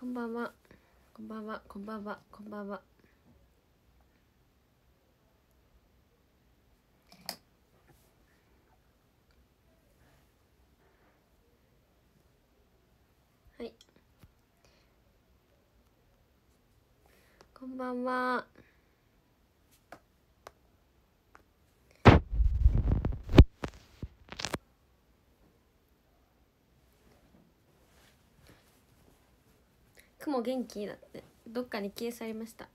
こんばんはこんばんはこんばんはこんばんははいこんばんは雲元気だってどっかに消え去りました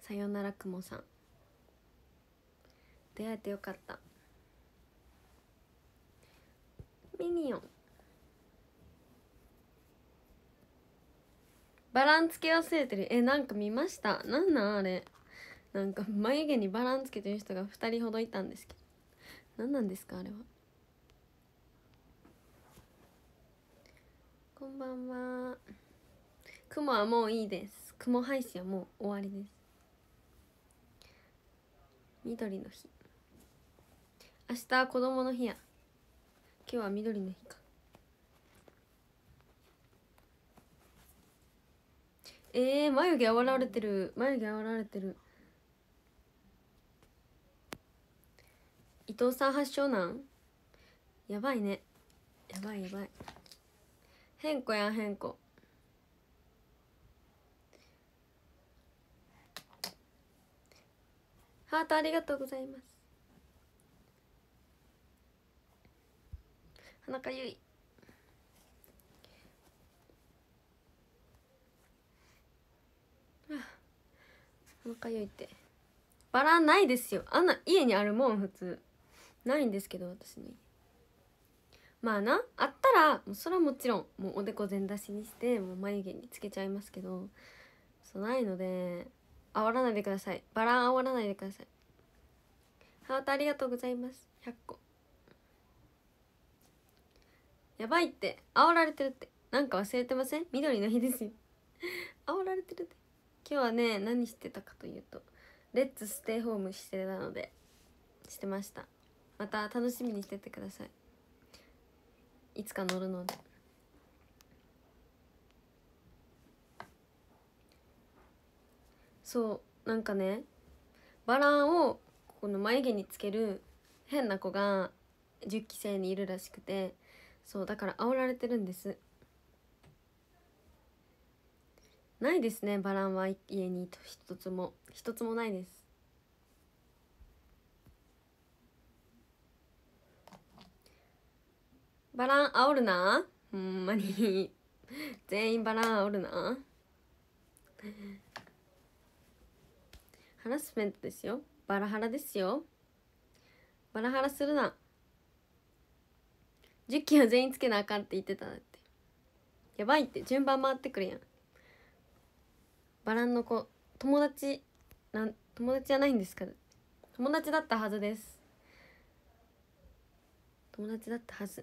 さよなら雲さん出会えてよかったミニオンバランつけ忘れてるえなんか見ましたなんなんあれなんか眉毛にバランつけてる人が2人ほどいたんですけど何なんですかあれはこんばんは。雲はもういいです雲配信はもう終わりです緑の日明日は子供の日や今日は緑の日かえー、眉毛あわられてる眉毛あわられてる伊藤さん発祥なんやばいねやばいやばい変更やん変更ハートありがとうございます花かゆい花かゆいってバラないですよあんな家にあるもん普通ないんですけど私のまあなあったらもうそれはもちろんもうおでこ全出しにしてもう眉毛につけちゃいますけどそうないので煽らないでくださいバラン煽らないでくださいハートありがとうございます100個やばいって煽られてるってなんか忘れてません緑の日ですよ煽 られてるって今日はね何してたかというとレッツステイホームしてたのでしてましたまた楽しみにしててくださいいつか乗るのでそうなんかねバランをこの眉毛につける変な子が10期生にいるらしくてそうだから煽られてるんですないですねバランは家に一つも一つもないですバラン煽るなほんまに全員バラン煽るなハラスメントですよバラハラですよバラハラするな10期は全員つけなあかんって言ってたんだってやばいって順番回ってくるやんバランの子友達なん友達じゃないんですか友達だったはずです友達だったはずちょ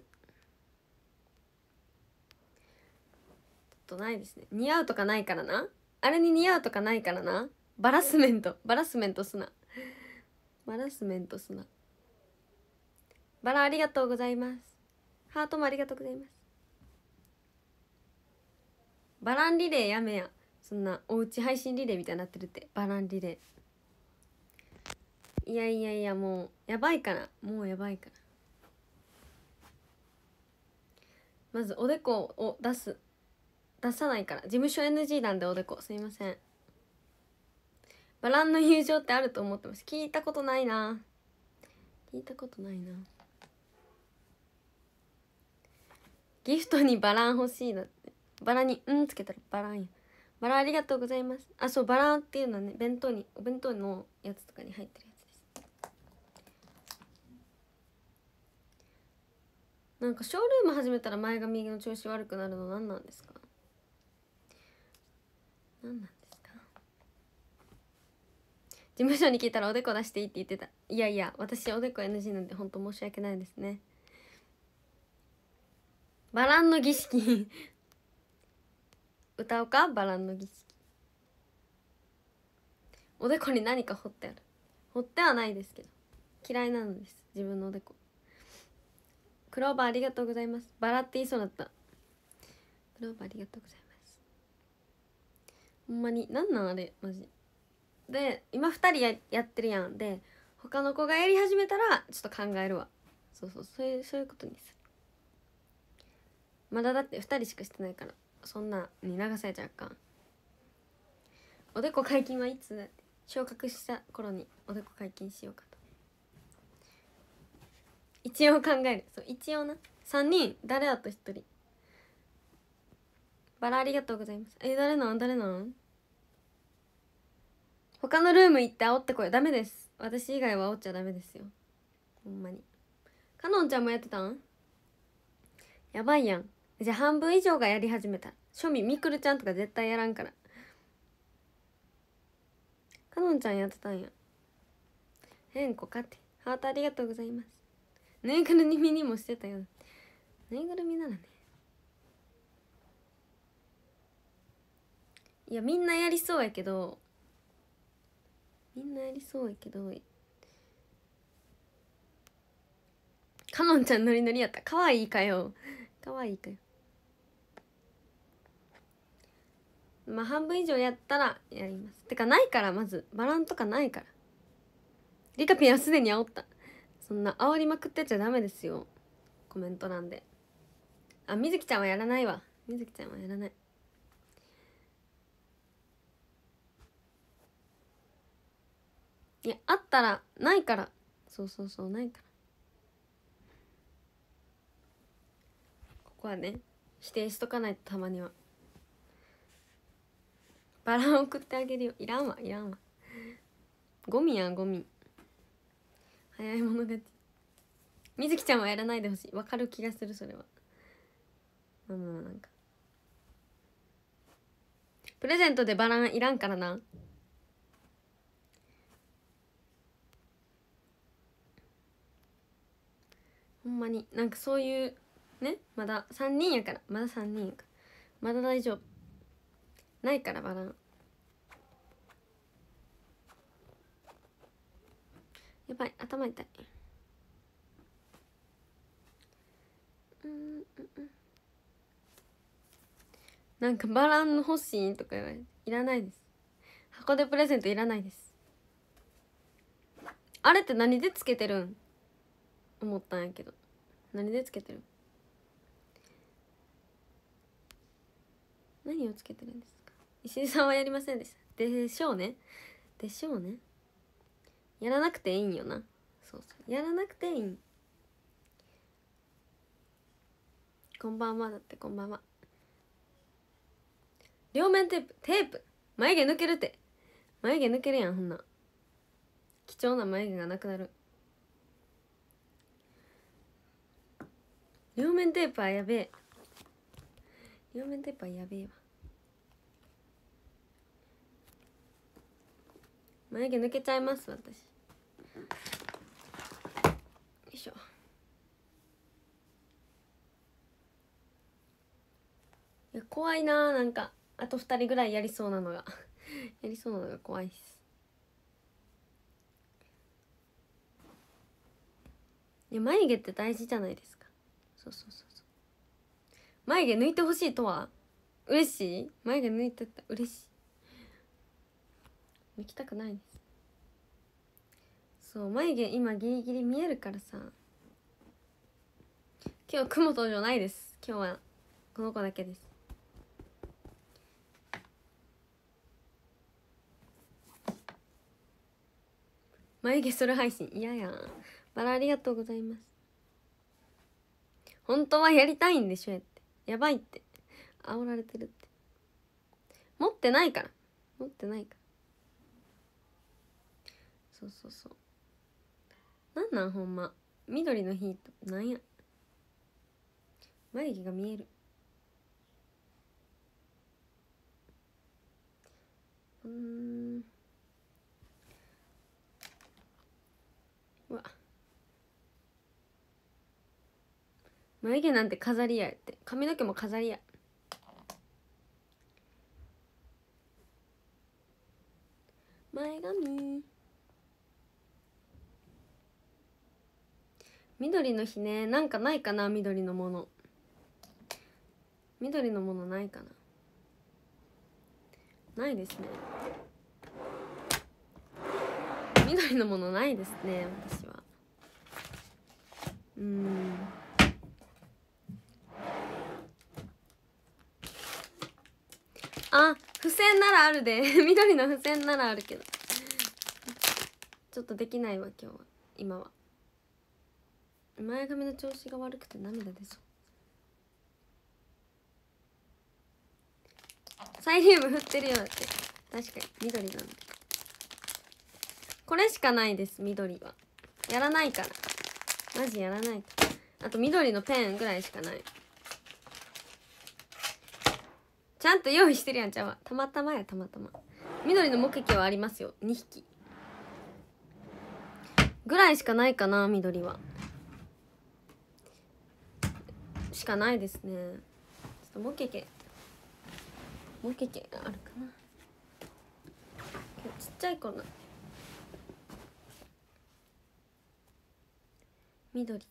っとないですね似合うとかないからなあれに似合うとかないからなバラスメントバラスメントすなバラスメントすなバラありがとうございますハートもありがとうございますバランリレーやめやそんなおうち配信リレーみたいになってるってバランリレーいやいやいやもうやばいからもうやばいからまずおでこを出す出さないから事務所 NG なんでおでこすいませんバランの友情ってあると思ってます聞いたことないな聞いたことないなギフトにバラン欲しいなってバラに「うん」つけたらバランやバラありがとうございますあそうバランっていうのはね弁当にお弁当のやつとかに入ってるやつですなんかショールーム始めたら前髪の調子悪くなるの何なんですか何なん事務所に聞いたらおでこ出していいって言ってたいやいや私おでこ NG なんで本当申し訳ないですねバランの儀式 歌おうかバランの儀式おでこに何か掘ってある掘ってはないですけど嫌いなのです自分のおでこクローバーありがとうございますバラって言いそうだったクローバーありがとうございますほんまになんなんあれマジで今2人ややってるやんで他の子がやり始めたらちょっと考えるわそうそうそういうそういうことにするまだだって2人しかしてないからそんなに流されちゃうかんおでこ解禁はいつ昇格した頃におでこ解禁しようかと一応考えるそう一応な3人誰だと1人バラありがとうございますえ誰なん誰なん他のルーム行って煽ってこいダメです私以外は煽っちゃダメですよほんまにかのんちゃんもやってたんやばいやんじゃあ半分以上がやり始めた庶民みくるちゃんとか絶対やらんからかのんちゃんやってたんや変んこかってハートありがとうございますぬいぐるみにもしてたよぬいぐるみならねいやみんなやりそうやけどみんなありそうやけどかのんちゃんノリノリやったかわいいかよかわいいかよまあ半分以上やったらやりますてかないからまずバランとかないからリカピンはすでに煽ったそんな煽りまくってちゃダメですよコメント欄であみずきちゃんはやらないわみずきちゃんはやらないいやあったらないからそうそうそうないからここはね否定しとかないとたまにはバラン送ってあげるよいらんわいらんわゴミやんゴミ早い者勝ちみずきちゃんはやらないでほしいわかる気がするそれはまあまあなんかプレゼントでバランいらんからなほんまになんかそういうねまだ3人やからまだ3人やからまだ大丈夫ないからバランやばい頭痛いうんうんうんなんかバランの欲しいとか言われていらないです箱でプレゼントいらないですあれって何でつけてるん思ったんやけど何でつけてる何をつけてるんですか石井さんはやりませんでしたでしょうねでしょうねやらなくていいんよなそうそうやらなくていいんこんばんはだってこんばんは両面テープテープ眉毛抜けるって眉毛抜けるやんほんな貴重な眉毛がなくなる両面テープはやべえ両面テープはやべえわ眉毛抜けちゃいます私よいしょいや怖いなーなんかあと2人ぐらいやりそうなのが やりそうなのが怖いっすいや眉毛って大事じゃないですかそうそうそうそう眉毛抜いてほしいとは嬉しい眉毛抜いてた嬉しい抜きたくないですそう眉毛今ギリギリ見えるからさ今日雲登場ないです今日はこの子だけです眉毛する配信いややバラありがとうございます本当はやりたいんでしょってやばいって煽られてるって持ってないから持ってないからそうそうそうなんなんほんま緑のートなんや眉毛が見えるうん眉毛なんて飾りやって髪の毛も飾りや前髪緑の日ねなんかないかな緑のもの緑のものないかなないですね緑のものないですね私はうんあ付箋ならあるで 緑の付箋ならあるけどちょっとできないわ今日は今は前髪の調子が悪くて涙出そうサイリウム振ってるよって確かに緑なんだこれしかないです緑はやらないからマジやらないあと緑のペンぐらいしかないちゃんと用意してるやんちゃうたまたまやたまたま緑のモケケはありますよ2匹ぐらいしかないかな緑はしかないですねちょっとモケケモケケあるかなちっちゃい子の緑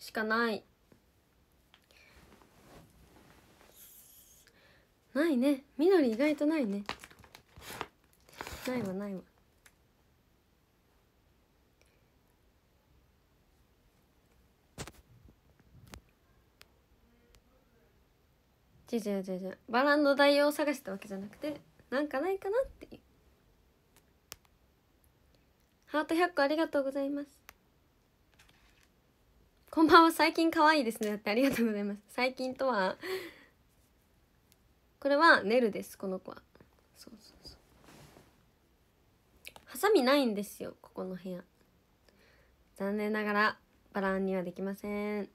しかないないね緑意外とないねないわないわじゃじゃじゃバランの代用を探したわけじゃなくてなんかないかなっていうハート100個ありがとうございますこんばんは最近可愛いですねってありがとうございます最近とはこれはネルですこの子はそうそうそうハサミないんですよここの部屋残念ながらバランにはできません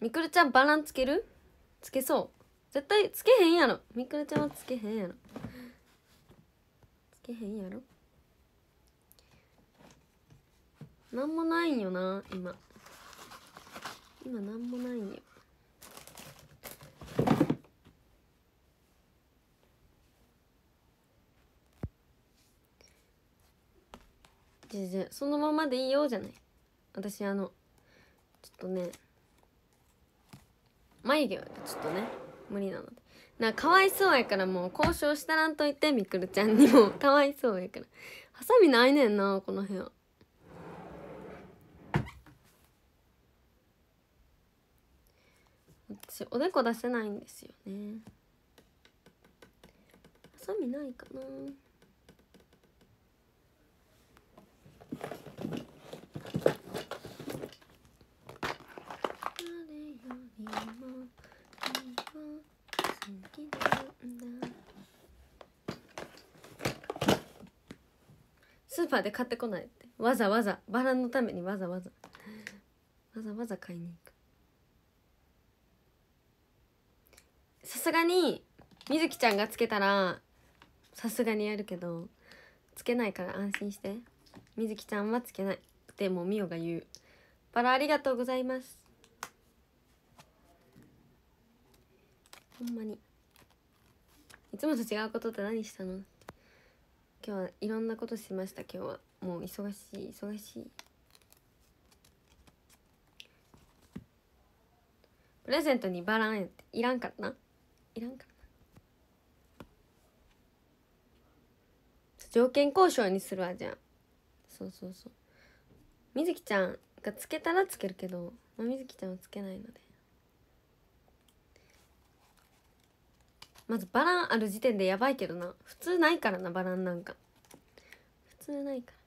みくるちゃんバランつけるつけそう絶対つけへんやろみくるちゃんはつけへんやろつけへんやろなんもないんよな今今なんもないんよそのままでいいよじゃない私あのちょっとね眉毛はちょっとね無理なのでなかわいそうやからもう交渉したらんといてみくるちゃんにもかわいそうやからハサミないねんなこの部屋私おでこ出せないんですよねハサミないかなスーパーで買ってこないってわざわざバラのためにわざわざわざわざ買いに行くさすがにみずきちゃんがつけたらさすがにやるけどつけないから安心してみずきちゃんはつけないてもみおが言うバラありがとうございますほんまにいつもと違うことって何したの今日はいろんなことしました今日はもう忙しい忙しいプレゼントにバランやっていらんからないらんからな条件交渉にするわじゃあそうそうそうみずきちゃんがつけたらつけるけどみずきちゃんはつけないのでまずバランある時点でやばいけどな普通ないからなバランなんか普通ないから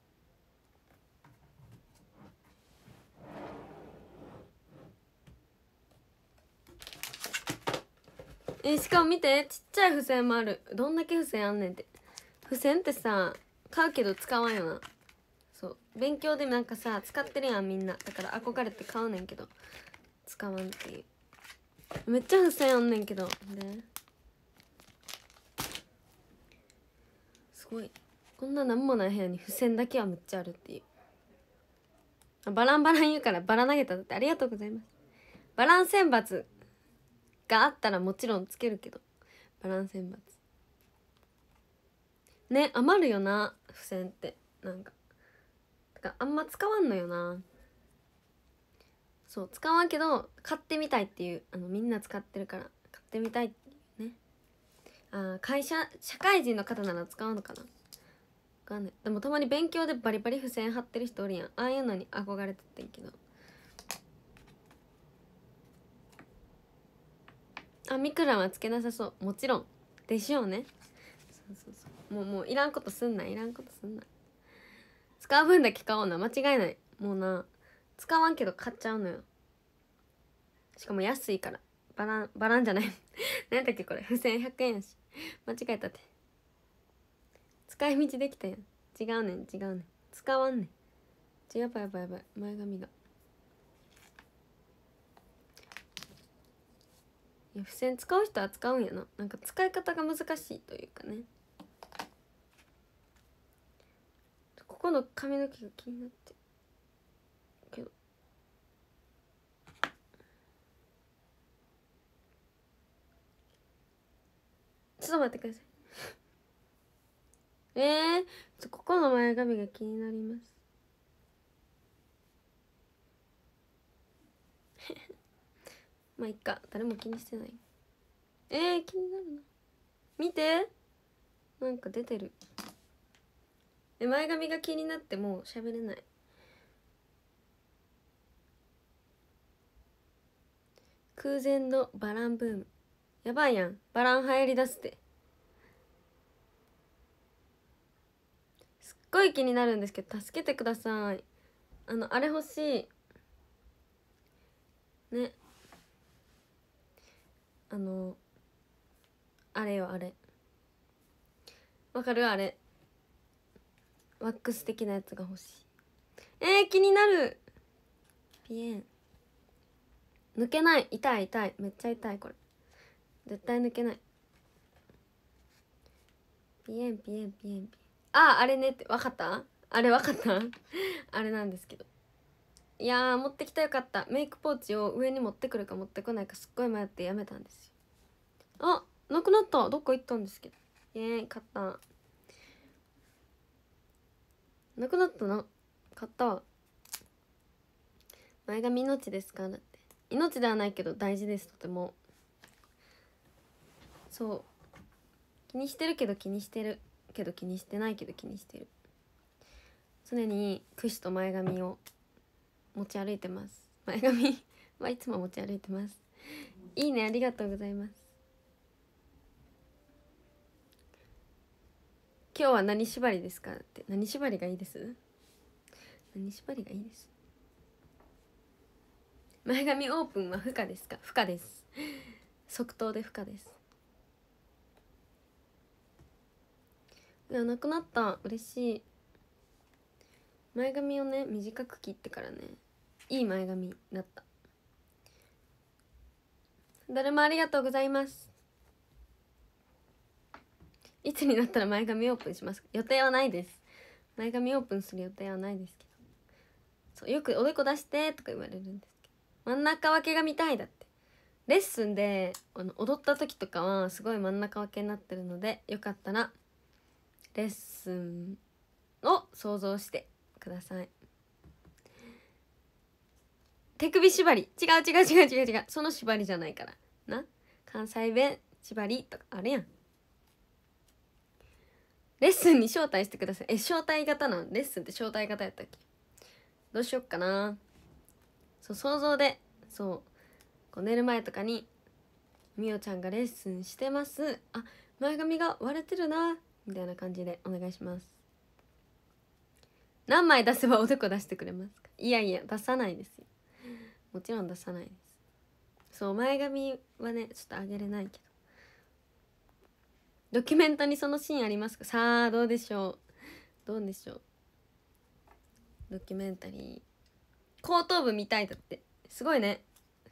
えしかも見てちっちゃい付箋もあるどんだけ付箋あんねんって付箋ってさ買うけど使わんよな勉強でもなんかさ使ってるやんみんなだから憧れて買うねんけど使わんっていうめっちゃ付箋あんねんけどですごいこんな何もない部屋に付箋だけはむっちゃあるっていうバランバラン言うからバラ投げたってありがとうございますバラン選抜があったらもちろんつけるけどバラン選抜ね余るよな付箋ってなんかかあんま使わんのよなそう使わんけど買ってみたいっていうあのみんな使ってるから買ってみたいっていうねあ会社社会人の方なら使うのかなわかんないでもたまに勉強でバリバリ付箋貼ってる人おるやんああいうのに憧れてってんけどあミクラはつけなさそうもちろんでしょうねそうそうそうもうもういらんことすんないいらんことすんない使う分だけ買おうな間違いないもうな使わんけど買っちゃうのよしかも安いからバランバランじゃない何 だっけこれ付箋100円やし間違えたって使い道できたやん違うねん違うねん使わんねんやばいやばいやばい前髪がいや付箋使う人は使うんやななんか使い方が難しいというかねこの髪の毛が気になってけどちょっと待ってください えー、ここの前髪が気になります まあいっか誰も気にしてないえー、気になるな見てなんか出てるえ前髪が気になっても喋れない空前のバランブームやばいやんバラン流行りだすってすっごい気になるんですけど助けてくださいあのあれ欲しいねあのあれよあれわかるあれワックス的なやつが欲しいえー、気になるピエン抜けない痛い痛いめっちゃ痛いこれ絶対抜けないピエンピエンピエンピエンあああれねって分かったあれ分かった あれなんですけどいや持ってきたよかったメイクポーチを上に持ってくるか持ってこないかすっごい迷ってやめたんですよあなくなったどっか行ったんですけどええ、ー買ったなくなったな買った前髪命ですからって命ではないけど大事ですとてもそう気にしてるけど気にしてるけど気にしてないけど気にしてる常に櫛と前髪を持ち歩いてます前髪はいつも持ち歩いてますいいねありがとうございます今日は何縛りですかって何縛りがいいです何縛りがいいです前髪オープンは不可ですか不可です即答で不可ですいやなくなった嬉しい前髪をね短く切ってからねいい前髪になっただるまありがとうございますいつになったら前髪オープンしますか予定はないです前髪オープンする予定はないですけどそうよく「おでこ出して」とか言われるんですけど真ん中分けが見たいだってレッスンであの踊った時とかはすごい真ん中分けになってるのでよかったらレッスンを想像してください手首縛り違う違う違う違う違うその縛りじゃないからな関西弁縛りとかあるやんレッスンに招待してくださいえ招待型なんレッスンって招待型やったっけどうしよっかなそう想像でそうこう寝る前とかに「みおちゃんがレッスンしてますあ前髪が割れてるな」みたいな感じでお願いします何枚出せばおでこ出してくれますかいやいや出さないですよもちろん出さないですそう前髪はねちょっと上げれないけどドキュメントにそのシーンありますかさあどうでしょうどうでしょうドキュメンタリー後頭部見たいだってすごいね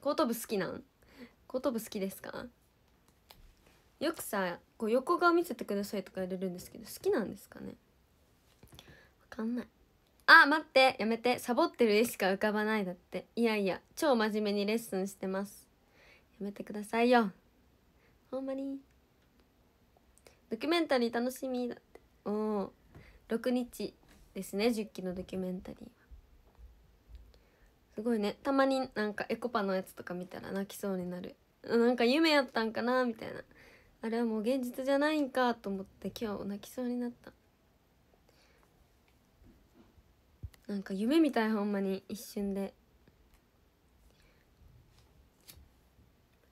後頭部好きなん後頭部好きですかよくさこう横顔見せてくださいとか言われるんですけど好きなんですかねわかんないあ待ってやめてサボってる絵しか浮かばないだっていやいや超真面目にレッスンしてますやめてくださいよほんまにドキュメンタリー楽しみだってお6日ですね10期のドキュメンタリーはすごいねたまになんかエコパのやつとか見たら泣きそうになるなんか夢やったんかなみたいなあれはもう現実じゃないんかと思って今日泣きそうになったなんか夢みたいほんまに一瞬で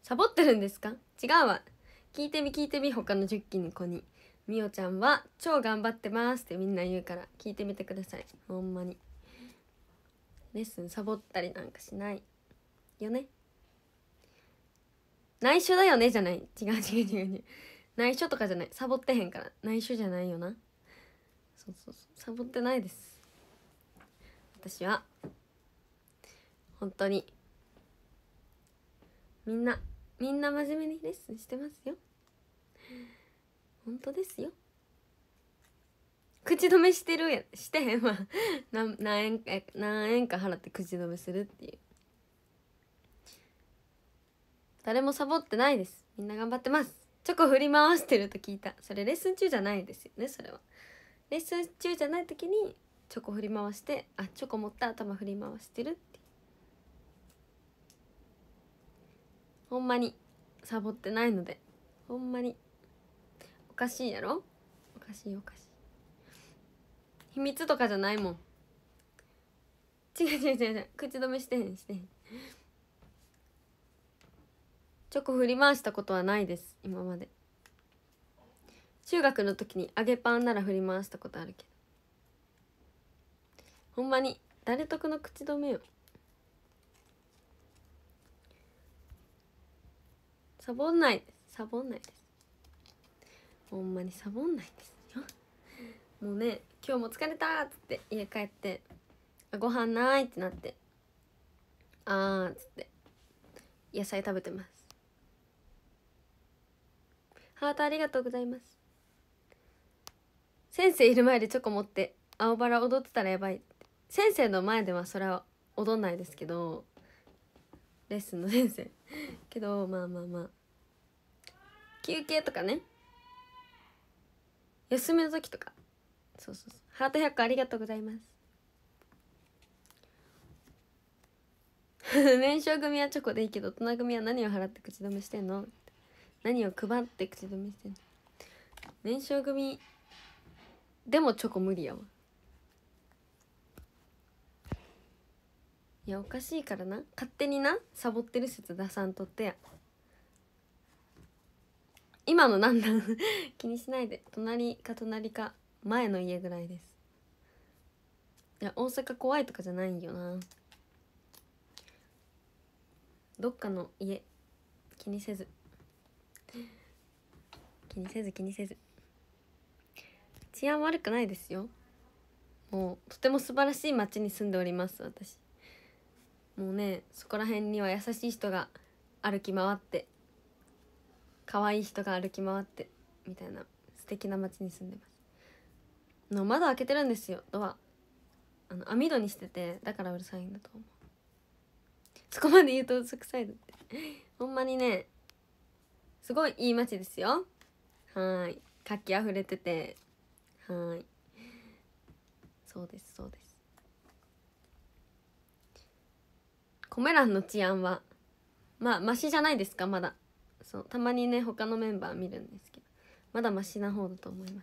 サボってるんですか違うわ聞いてみ聞いてみ他の10期の子にみおちゃんは超頑張ってますってみんな言うから聞いてみてくださいほんまにレッスンサボったりなんかしないよね内緒だよねじゃない違う違う違う違う内緒とかじゃないサボってへんから内緒じゃないよなそうそうそうサボってないです私は本当にみんなみんな真面目にレッスンしてますよ本当ですよ口止めしてるやしてへんわ何 何円か何円か払って口止めするっていう誰もサボってないですみんな頑張ってますチョコ振り回してると聞いたそれレッスン中じゃないですよねそれはレッスン中じゃない時にチョコ振り回してあチョコ持った頭振り回してるってほんまにサボってないのでほんまにおかしいやろおかしいおかしい秘密とかじゃないもん違う違う違う違う口止めしてへんしてへんチョコ振り回したことはないです今まで中学の時に揚げパンなら振り回したことあるけどほんまに誰得の口止めよサボんないですサボんないですほんまにサボんないですよもうね今日も疲れたっつって家帰ってご飯ないってなってあーっつって野菜食べてますハートありがとうございます先生いる前でチョコ持って青バラ踊ってたらやばい先生の前ではそれは踊んないですけどレッスンの先生けどまあまあまあ休憩とかね休みの時とかそうそうそうハート100個ありがとうございます年少 組はチョコでいいけど大人組は何を払って口止めしてんの何を配って口止めしてんの年少組でもチョコ無理やわいやおかしいからな勝手になサボってる説出さんとってや今のなんだ 気にしないで隣か隣か前の家ぐらいですいや大阪怖いとかじゃないよなどっかの家気にせず気にせず気にせず治安悪くないですよもうとても素晴らしい町に住んでおります私もうねそこら辺には優しい人が歩き回って可愛い人が歩き回ってみたいな素敵な街に住んでますの窓開けてるんですよドアあの網戸にしててだからうるさいんだと思うそこまで言うと嘘くさいだってほんまにねすごいいい街ですよはい活気あふれててはいそうですそうですコメ欄の治安はまあマシじゃないですかまだそうたまにね他のメンバー見るんですけどまだマシな方だと思いま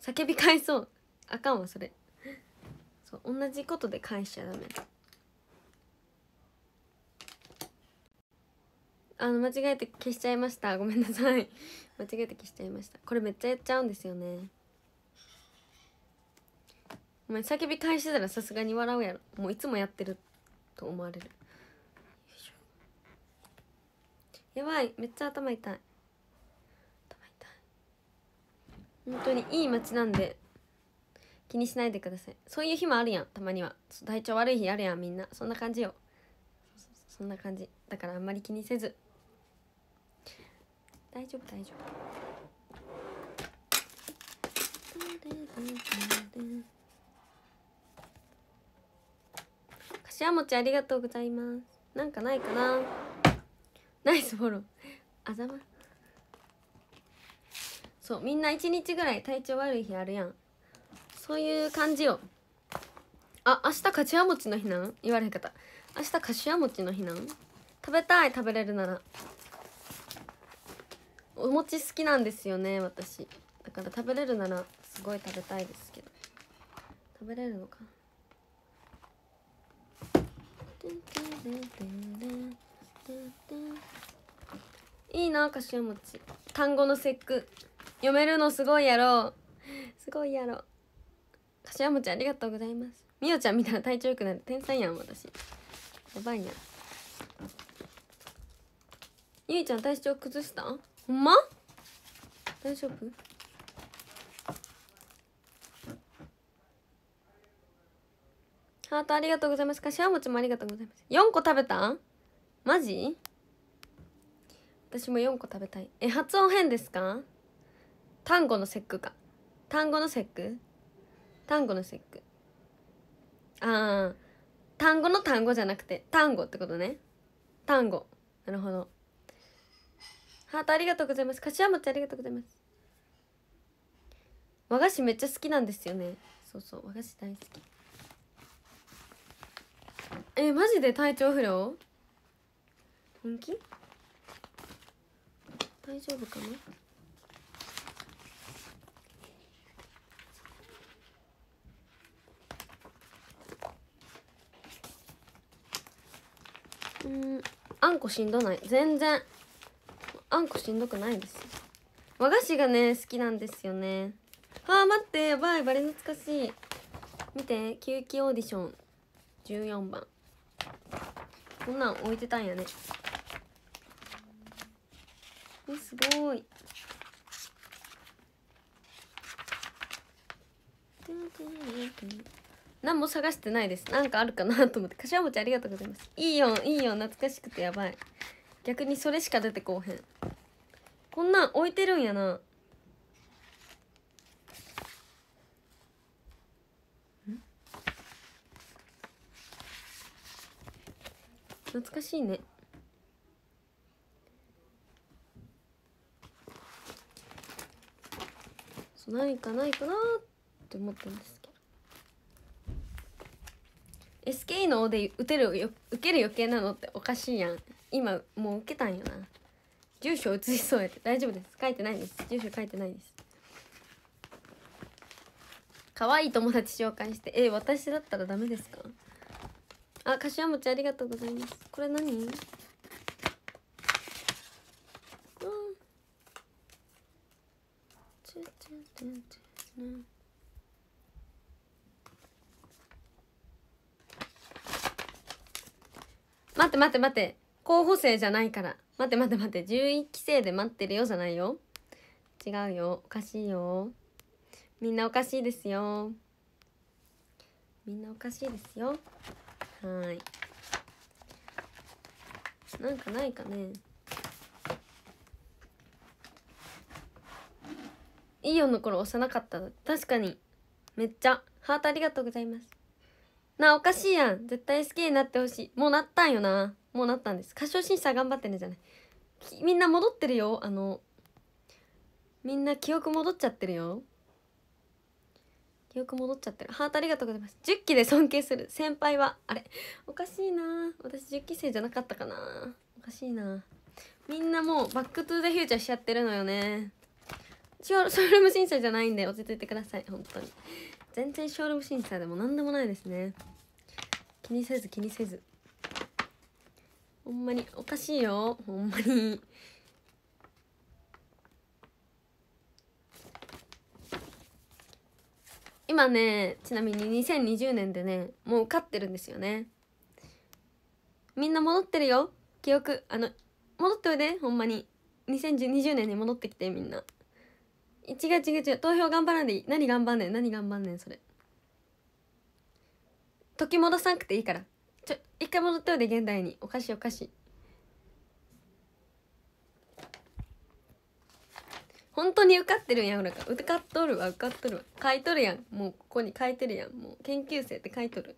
す叫び返そうあかんわそれそう同じことで返しちゃダメあの間違えて消しちゃいましたごめんなさい間違えて消しちゃいましたこれめっちゃやっちゃうんですよねお前叫び返してたらさすがに笑うやろもういつもやってると思われるやばいめっちゃ頭痛い本当にいい街なんで気にしないでくださいそういう日もあるやんたまには体調悪い日あるやんみんなそんな感じよそんな感じだからあんまり気にせず大丈夫大丈夫柏餅ありがとうございますなんかないかなナイスフォローあざまそうみんな1日ぐらい体調悪い日あるやんそういう感じよあ明日かしわ餅の日なん言われへんかった明日かしわ餅の日なん食べたい食べれるならお餅好きなんですよね私だから食べれるならすごい食べたいですけど食べれるのかないいな柏餅単語の節句読めるのすごいやろすごいやろ柏餅ありがとうございますみおちゃん見たら体調良くなる天才やん私やばいやんゆいちゃん体調崩したほんま大丈夫ハートありがとうございます。かしわ餅もありがとうございます。4個食べたんマジ私も4個食べたい。え、発音変ですか単語の節句か。単語の節句単語の節句。ああ。単語の単語じゃなくて、単語ってことね。単語。なるほど。ハートありがとうございます。かしわ餅ありがとうございます。和菓子めっちゃ好きなんですよね。そうそう、和菓子大好き。えマジで体調不良本気大丈夫かなうんあんこしんどない全然あんこしんどくないです和菓子がね好きなんですよねあー待ってやばいバレ懐かしい見て吸気オーディション14番こんなん置いてたんやねえすごい何も探してないですなんかあるかなと思って柏餅ありがとうございますいいよいいよ懐かしくてやばい逆にそれしか出てこうへんこんなん置いてるんやな懐かしいねそう何かないかなって思ったんですけど s k の O で打てるよ受ける余計なのっておかしいやん今もう受けたんよな住所移しそうやって大丈夫です書いてないです住所書いてないです可愛い友達紹介してえ私だったらダメですかあかしわ餅ありがとうございますこれ何うん待って待って待って候補生じゃないから待って待って待って十一期生で待ってるよじゃないよ違うよおかしいよみんなおかしいですよみんなおかしいですよはいなんかないかねイオンの頃押さなかった確かにめっちゃハートありがとうございますなおかしいやん絶対好きになってほしいもうなったんよなもうなったんです歌唱審査頑張ってねじゃないみんな戻ってるよあのみんな記憶戻っちゃってるよ記憶戻っちゃってるハートありがとうございます10期で尊敬する先輩はあれおかしいな私10期生じゃなかったかなおかしいなみんなもうバックトゥーザフューチャーしちゃってるのよねショーショールーム審査じゃないんで落ち着いてください本当に全然ショールーム審査でも何でもないですね気にせず気にせずほんまにおかしいよほんまに今ねちなみに2020年でねもう受かってるんですよねみんな戻ってるよ記憶あの戻っておいでほんまに2020年に戻ってきてみんな違う違う違う投票頑張らんでいい何頑張んねん何頑張んねんそれ時戻さなくていいからちょ一回戻っておいで現代におかしいおかしい本当に受かってるんやほら受かっとるわ受かっとるわ書いとるやんもうここに書いてるやんもう研究生って書いとる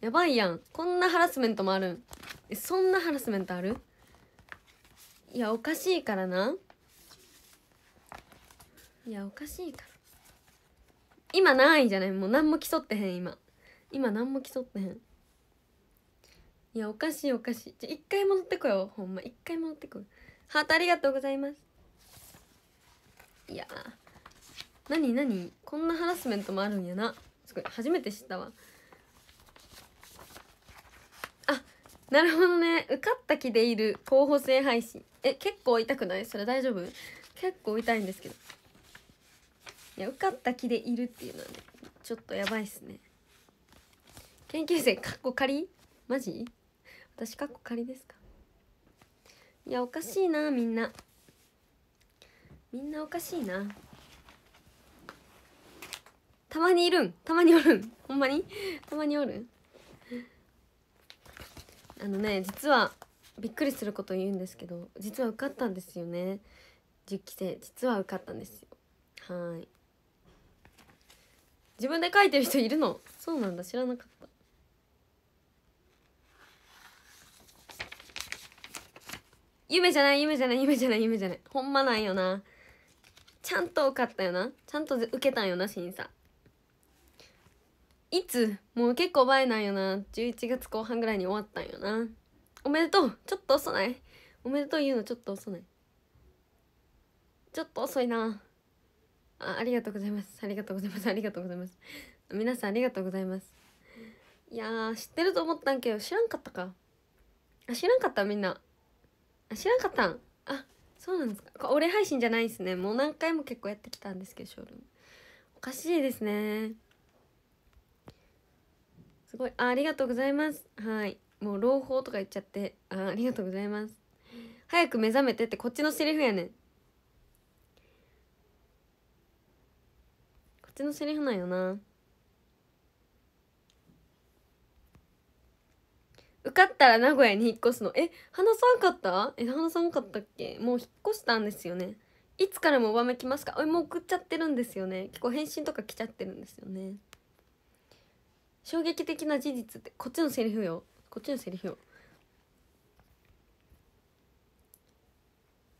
やばいやんこんなハラスメントもあるんえそんなハラスメントあるいやおかしいからないやおかしいから今ないじゃないもう何も競ってへん今今何も競ってへんいやおかしいおかしいじゃ一回戻ってこようほんま一回戻ってこようハートありがとうございますいやー何何こんなハラスメントもあるんやなすごい初めて知ったわあなるほどね受かった気でいる候補生配信え結構痛くないそれ大丈夫結構痛いんですけどいや受かった気でいるっていうのはねちょっとやばいっすね研究生かっこ仮マジ私かっこ仮ですかいやおかしいなみんなみんなおかしいなたまにいるんたまにおるんほんまにたまにおるあのね実はびっくりすること言うんですけど実は受かったんですよね10期生実は受かったんですよはい自分で書いてる人いるのそうなんだ知らなかった夢じゃない夢じゃない夢じゃない夢じゃないほんまないよなちゃんと受かったよなちゃんと受けたんよな審査いつもう結構映えなんよな11月後半ぐらいに終わったんよなおめでとうちょっと遅ないおめでとう言うのちょっと遅ないちょっと遅いなあありがとうございますありがとうございますありがとうございます皆さんありがとうございますいや知ってると思ったんけど知らんかったかあ知らんかったみんなあ知らんかったんあそうなんですか俺配信じゃないですねもう何回も結構やってきたんですけどショールームおかしいですねすごいあありがとうございますはいもう朗報とか言っちゃってあありがとうございます早く目覚めてってこっちのセリフやねんこっちのセリフなんよな受かったら名古屋に引っ越すのえ話さんかったえ話さんかったっけもう引っ越したんですよねいつからも上目きますかおいもう送っちゃってるんですよね結構返信とか来ちゃってるんですよね衝撃的な事実ってこっちのセリフよこっちのセリフよ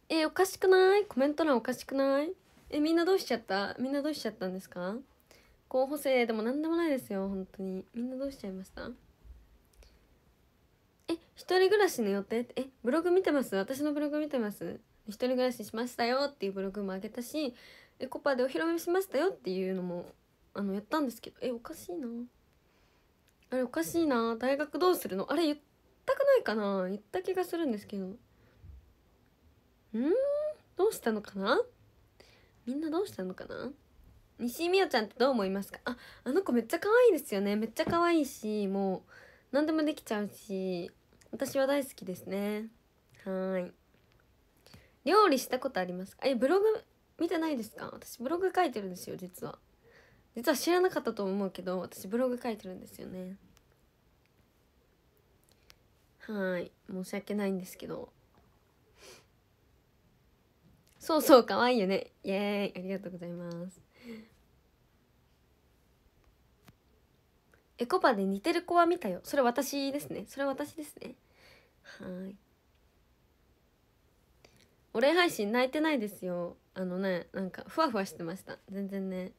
えおかしくないコメント欄おかしくないえみんなどうしちゃったみんなどうしちゃったんですか候補生でも何でもないですよ本当にみんなどうしちゃいましたえ一人暮らしの予定ってえブログ見てます私のブログ見てます一人暮らししましたよっていうブログもあげたしエコパでお披露目しましたよっていうのもあのやったんですけどえおかしいなあれおかしいな大学どうするのあれ言ったくないかな言った気がするんですけどうんどうしたのかなみんなどうしたのかな西美桜ちゃんってどう思いますかああの子めっちゃ可愛いですよねめっちゃ可愛いしもう何でもできちゃうし私は大好きですねはい料理したことありますかえブログ見てないですか私ブログ書いてるんですよ実は実は知らなかったと思うけど私ブログ書いてるんですよねはい申し訳ないんですけどそうそう可愛いよねイエーイありがとうございますエコパで似てる子は見たよそれ私ですねそれ私ですねはいお礼配信泣いてないですよあのねなんかふわふわしてました全然ね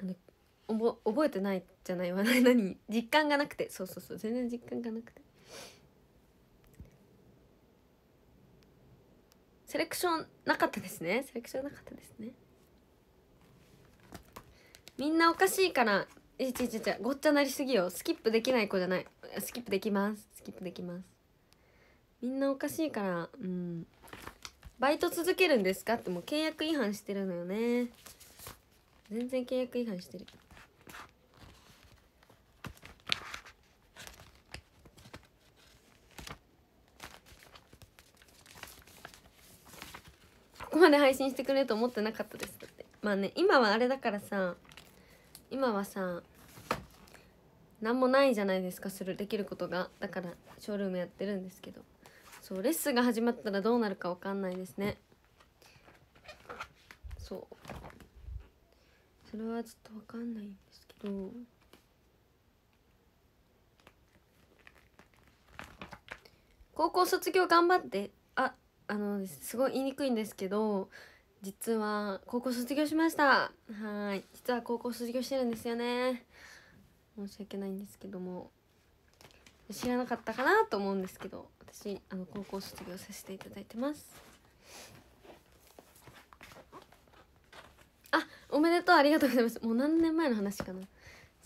あのおぼ覚えてないじゃない話題 何実感がなくてそうそうそう全然実感がなくてセレクションなかったですねセレクションなかったですねみんなおかしいからえちちちごっちゃなりすぎよスキップできない子じゃないスキップできますスキップできますみんなおかしいからうんバイト続けるんですかってもう契約違反してるのよね全然契約違反してるここまで配信してくれると思ってなかったですだってまあね今はあれだからさ今はさ何もないじゃないですかするできることがだからショールームやってるんですけどそうレッスンが始まったらどうなるか分かんないですねそうそれはちょっと分かんないんですけど高校卒業頑張ってああのすごい言いにくいんですけど実は高校卒業しましたはい実は高校卒業してるんですよね申し訳ないんですけども知らなかったかなと思うんですけど私あの高校卒業させていただいてますあおめでとうありがとうございますもう何年前の話かな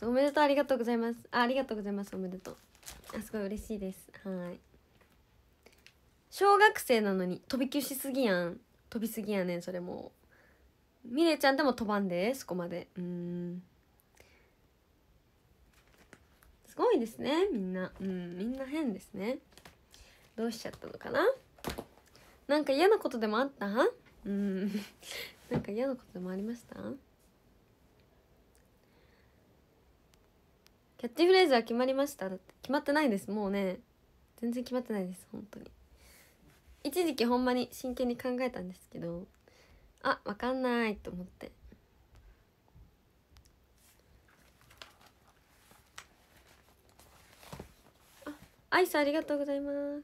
おめでとうありがとうございますあありがとうございますおめでとうあすごい嬉しいですはい小学生なのに飛び級しすぎやん飛びすぎやねんそれもみれちゃんでも飛ばんでそこまでうんすごいですねみんなうんみんな変ですねどうしちゃったのかななんか嫌なことでもあったうん なんか嫌なことでもありましたキャッチフレーズは決まりました決まってないですもうね全然決まってないです本当に一時期ほんまに真剣に考えたんですけどあわかんないと思ってあアイスありがとうございます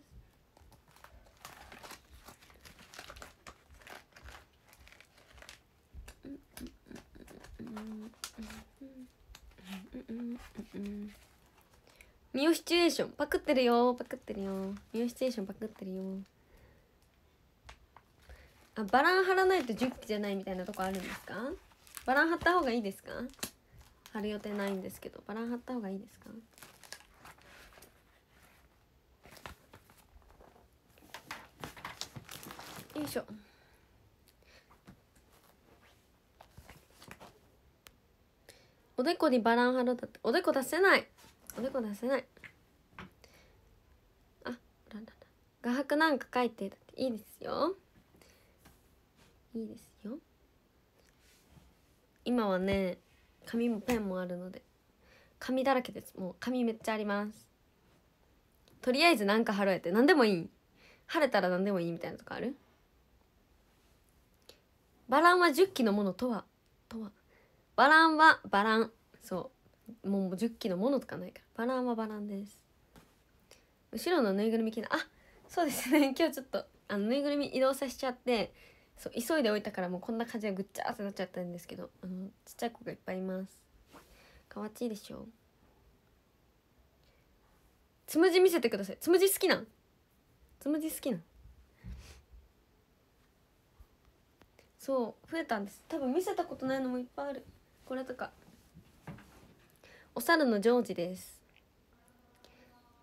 ミオシチュエーションパクってるよパクってるよミオシチュエーションパクってるよあバラン貼らないと10期じゃないみたいなとこあるんですかバラン貼った方がいいですか貼る予定ないんですけどバラン貼った方がいいですかよいしょおでこにバラン貼るだっておでこ出せないおでこ出せないあなんだ画伯なんか書いてだっていいですよいいですよ今はね紙もペンもあるので紙だらけですもう紙めっちゃありますとりあえずなんか晴れて何でもいい晴れたら何でもいいみたいなとこあるバランは10期のものとはとはバランはバランそうもう10期のものとかないからバランはバランです後ろのぬいぐるみ着なあそうですね今日ちょっとあのぬいぐるみ移動させちゃってそう急いでおいたからもうこんな感じでぐっちゃーってなっちゃったんですけどあのちっちゃい子がいっぱいいますかわちいでしょつむじ見せてくださいつむじ好きなんつむじ好きなんそう増えたんです多分見せたことないのもいっぱいあるこれとかお猿のジョージです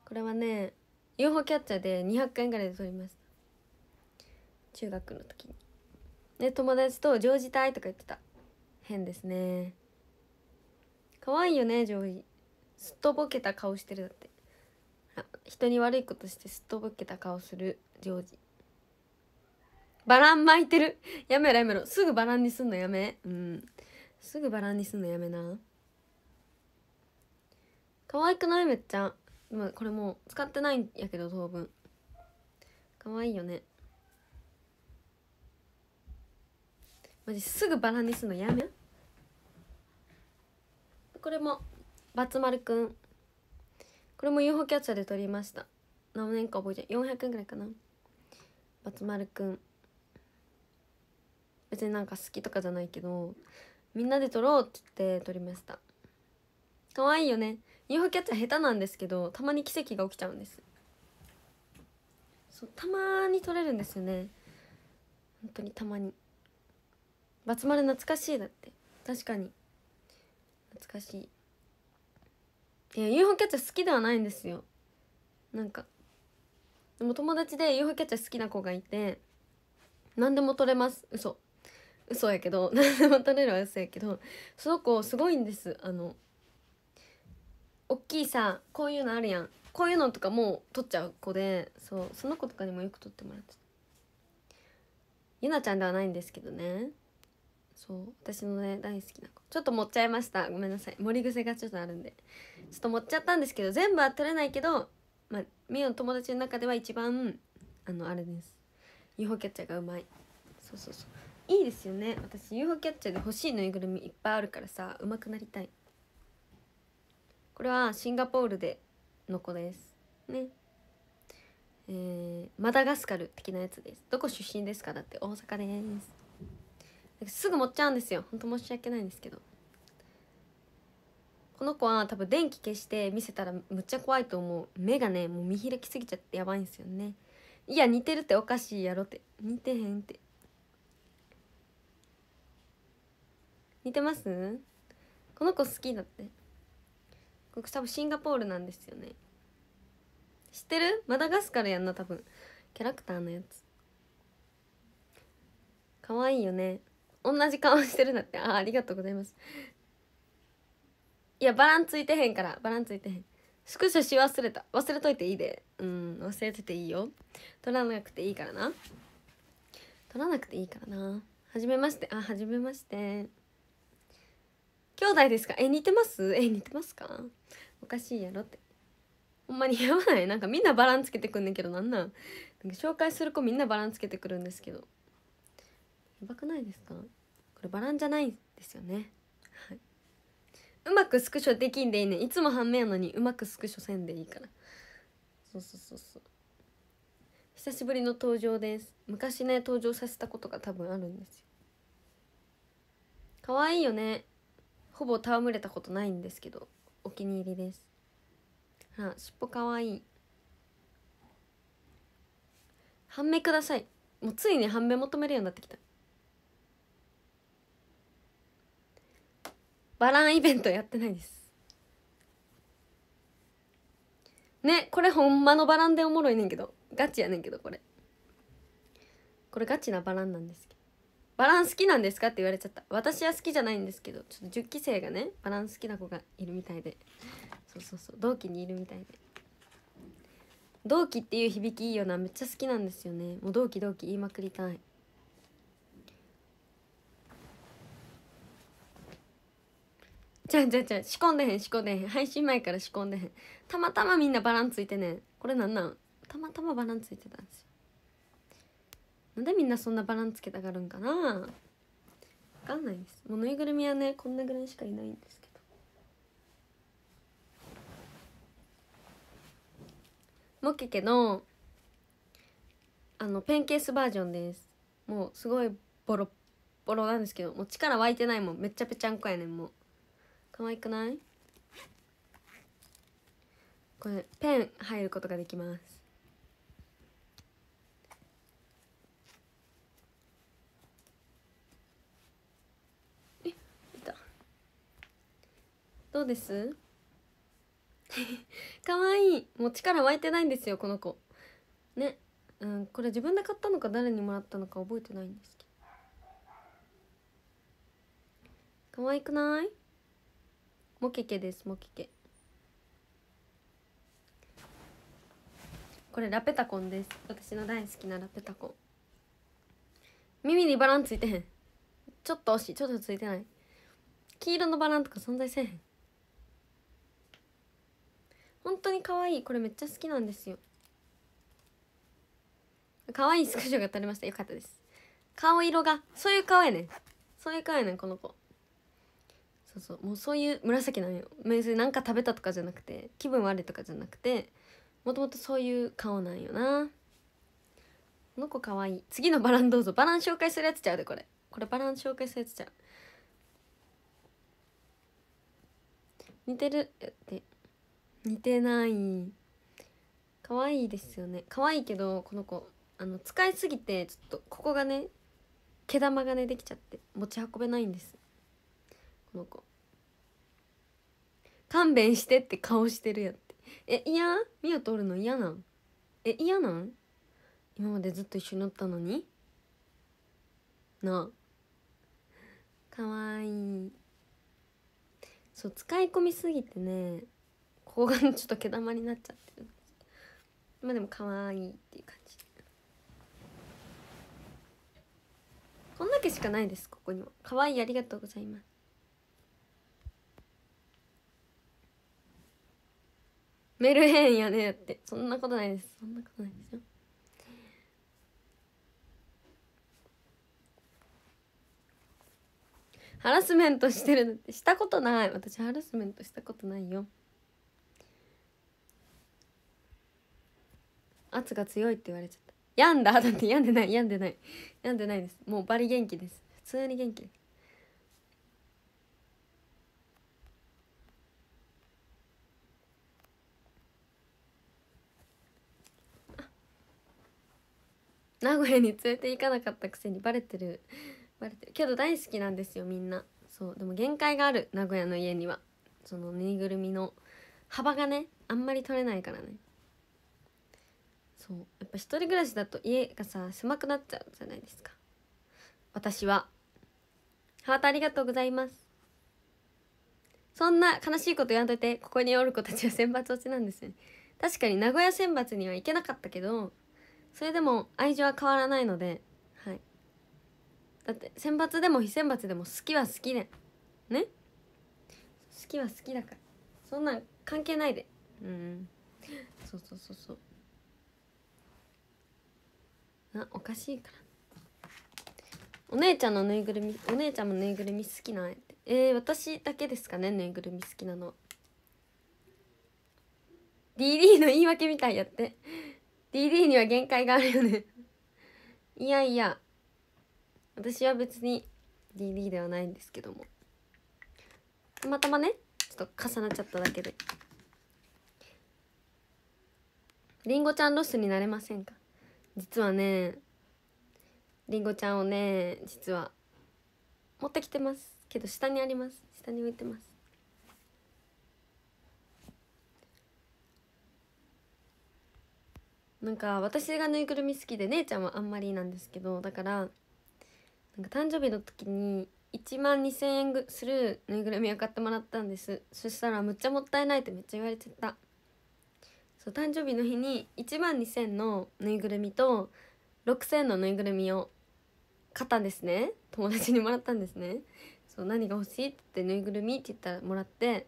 これはね UFO キャッチャーで200円ぐらいで撮りました中学の時にで友達と「ジョージ隊」とか言ってた変ですね可愛いよねジョージすっとぼけた顔してるだって人に悪いことしてすっとぼけた顔するジョージバラン巻いてるやめろやめろすぐバランにすんのやめうんすぐバランにすんのやめな可愛くないめっちゃこれもう使ってないんやけど当分可愛いよねマジすぐバラにすのやめこれもバツ丸くんこれも UFO キャッチャーで撮りました何年か覚えて400円ぐらいかなバツ丸くん別になんか好きとかじゃないけどみんなで撮ろうって言って撮りました可愛いよね UFO キャッチャー下手なんですけどたまに奇跡が起きちゃうんですそうたまに撮れるんですよね本当にたまに松丸懐かしいだって確かに懐かしいいや UFO キャッチャー好きではないんですよなんかでも友達で UFO キャッチャー好きな子がいて何でも取れます嘘嘘やけど 何でも取れるは嘘やけどその子すごいんですあのおっきいさこういうのあるやんこういうのとかも取っちゃう子でそうその子とかにもよく取ってもらってたゆなちゃんではないんですけどねそう私のね大好きな子ちょっと持っちゃいましたごめんなさい盛り癖がちょっとあるんでちょっと持っちゃったんですけど全部は取れないけどまあみおの友達の中では一番あのあれです UFO キャッチャーがうまいそうそうそういいですよね私 UFO キャッチャーで欲しいぬいぐるみいっぱいあるからさうまくなりたいこれはシンガポールでの子ですねえー、マダガスカル的なやつですどこ出身ですかだって大阪ですすぐ持っちゃうんですよほんと申し訳ないんですけどこの子は多分電気消して見せたらむっちゃ怖いと思う目がねもう見開きすぎちゃってやばいんですよねいや似てるっておかしいやろって似てへんって似てますこの子好きだって僕多分シンガポールなんですよね知ってるマダガスカルやんな多分キャラクターのやつ可愛いよね同じ顔してるんだってあありがとうございますいやバランついてへんからバランついてへんスクショし忘れた忘れといていいでうん忘れてていいよ取らなくていいからな取らなくていいからなはじめましてあはじめまして兄弟ですかえ似てますえ似てますかおかしいやろってほんまにやばないなんかみんなバランつけてくんねんけどなんなんなんか紹介する子みんなバランつけてくるんですけどやばくないですかこれバランじゃないんですよねはいうまくスクショできんでいいねいつも半面やのにうまくスクショせんでいいからそうそうそうそう久しぶりの登場です昔ね登場させたことが多分あるんですよ可愛いよねほぼ戯れたことないんですけどお気に入りですあ尻尾かわいい半目くださいもうついに半目求めるようになってきたバランイベントやってないですねこれほんまのバランでおもろいねんけどガチやねんけどこれこれガチなバランなんですけどバラン好きなんですかって言われちゃった私は好きじゃないんですけどちょっと10期生がねバラン好きな子がいるみたいでそうそうそう同期にいるみたいで同期っていう響きいいよなめっちゃ好きなんですよねもう同期同期言いまくりたいちゃうちゃうちゃう仕込んでへん仕込んでへん配信前から仕込んでへんたまたまみんなバランついてねこれなんなんたまたまバランついてたんですよなんでみんなそんなバランつけたがるんかな分かんないですもうぬいぐるみはねこんなぐらいしかいないんですけどもっけけのあのペンケースバージョンですもうすごいボロボロなんですけどもう力湧いてないもんめっちゃぺちゃんこやねんもう可愛くないこれペン入ることができますえいたどうです 可愛いいもう力湧いてないんですよこの子ねうんこれ自分で買ったのか誰にもらったのか覚えてないんですけど可愛くないモケケですモケケこれラペタコンです私の大好きなラペタコン耳にバランついてへんちょっと惜しいちょっとついてない黄色のバランとか存在せえへん本当に可愛いこれめっちゃ好きなんですよ可愛いスクショが撮れましたよかったです顔色がそういう顔やねんそういう顔やねんこの子そうそうもうそういう紫なのよ別に何か食べたとかじゃなくて気分悪いとかじゃなくてもともとそういう顔なんよなこの子かわいい次のバランどうぞバラン紹介するやつちゃうでこれこれバラン紹介するやつちゃう似てるって似てない可愛いですよね可愛いけどこの子あの使いすぎてちょっとここがね毛玉がねできちゃって持ち運べないんですなんか勘弁してって顔してるやってえ嫌ミオとおるの嫌なんえ嫌なん今までずっと一緒におったのになあかわいいそう使い込みすぎてねここがちょっと毛玉になっちゃってるまあでもかわいいっていう感じこんだけしかないですここにはかわいいありがとうございますメルヘンやねってそんなことないですそんなことないですよハラスメントしてるなんてしたことない私ハラスメントしたことないよ圧が強いって言われちゃった病んだだって病んでない病んでない病んでないですもうバリ元気です普通に元気です名古屋に連れて行かなかったくせにバレてるバレてるけど大好きなんですよみんなそうでも限界がある名古屋の家にはそのぬいぐるみの幅がねあんまり取れないからねそうやっぱ一人暮らしだと家がさ狭くなっちゃうじゃないですか私はハートありがとうございますそんな悲しいこと言わんといてここにおる子たちは選抜落ちなんですね確かに名古屋選抜には行けなかったけどそれでも愛情は変わらないのではいだって選抜でも非選抜でも好きは好きでね好きは好きだからそんなん関係ないでうんそうそうそうそうなおかしいからお姉ちゃんのぬいぐるみお姉ちゃんもぬいぐるみ好きなえー、私だけですかねぬいぐるみ好きなの DD の言い訳みたいやって DD には限界があるよねいやいや私は別に DD ではないんですけどもたまたまねちょっと重なっちゃっただけでりんごちゃんロスになれませんか実はねりんごちゃんをね実は持ってきてますけど下にあります下に置いてますなんか私がぬいぐるみ好きで姉ちゃんはあんまりなんですけどだからなんか誕生日の時に1万2,000円するぬいぐるみを買ってもらったんですそしたらむっちゃもったいないってめっちゃ言われちゃったそう誕生日の日に1万2,000のぬいぐるみと6,000のぬいぐるみを買ったんですね友達にもらったんですねそう何が欲しいって言ってぬいぐるみって言ったらもらって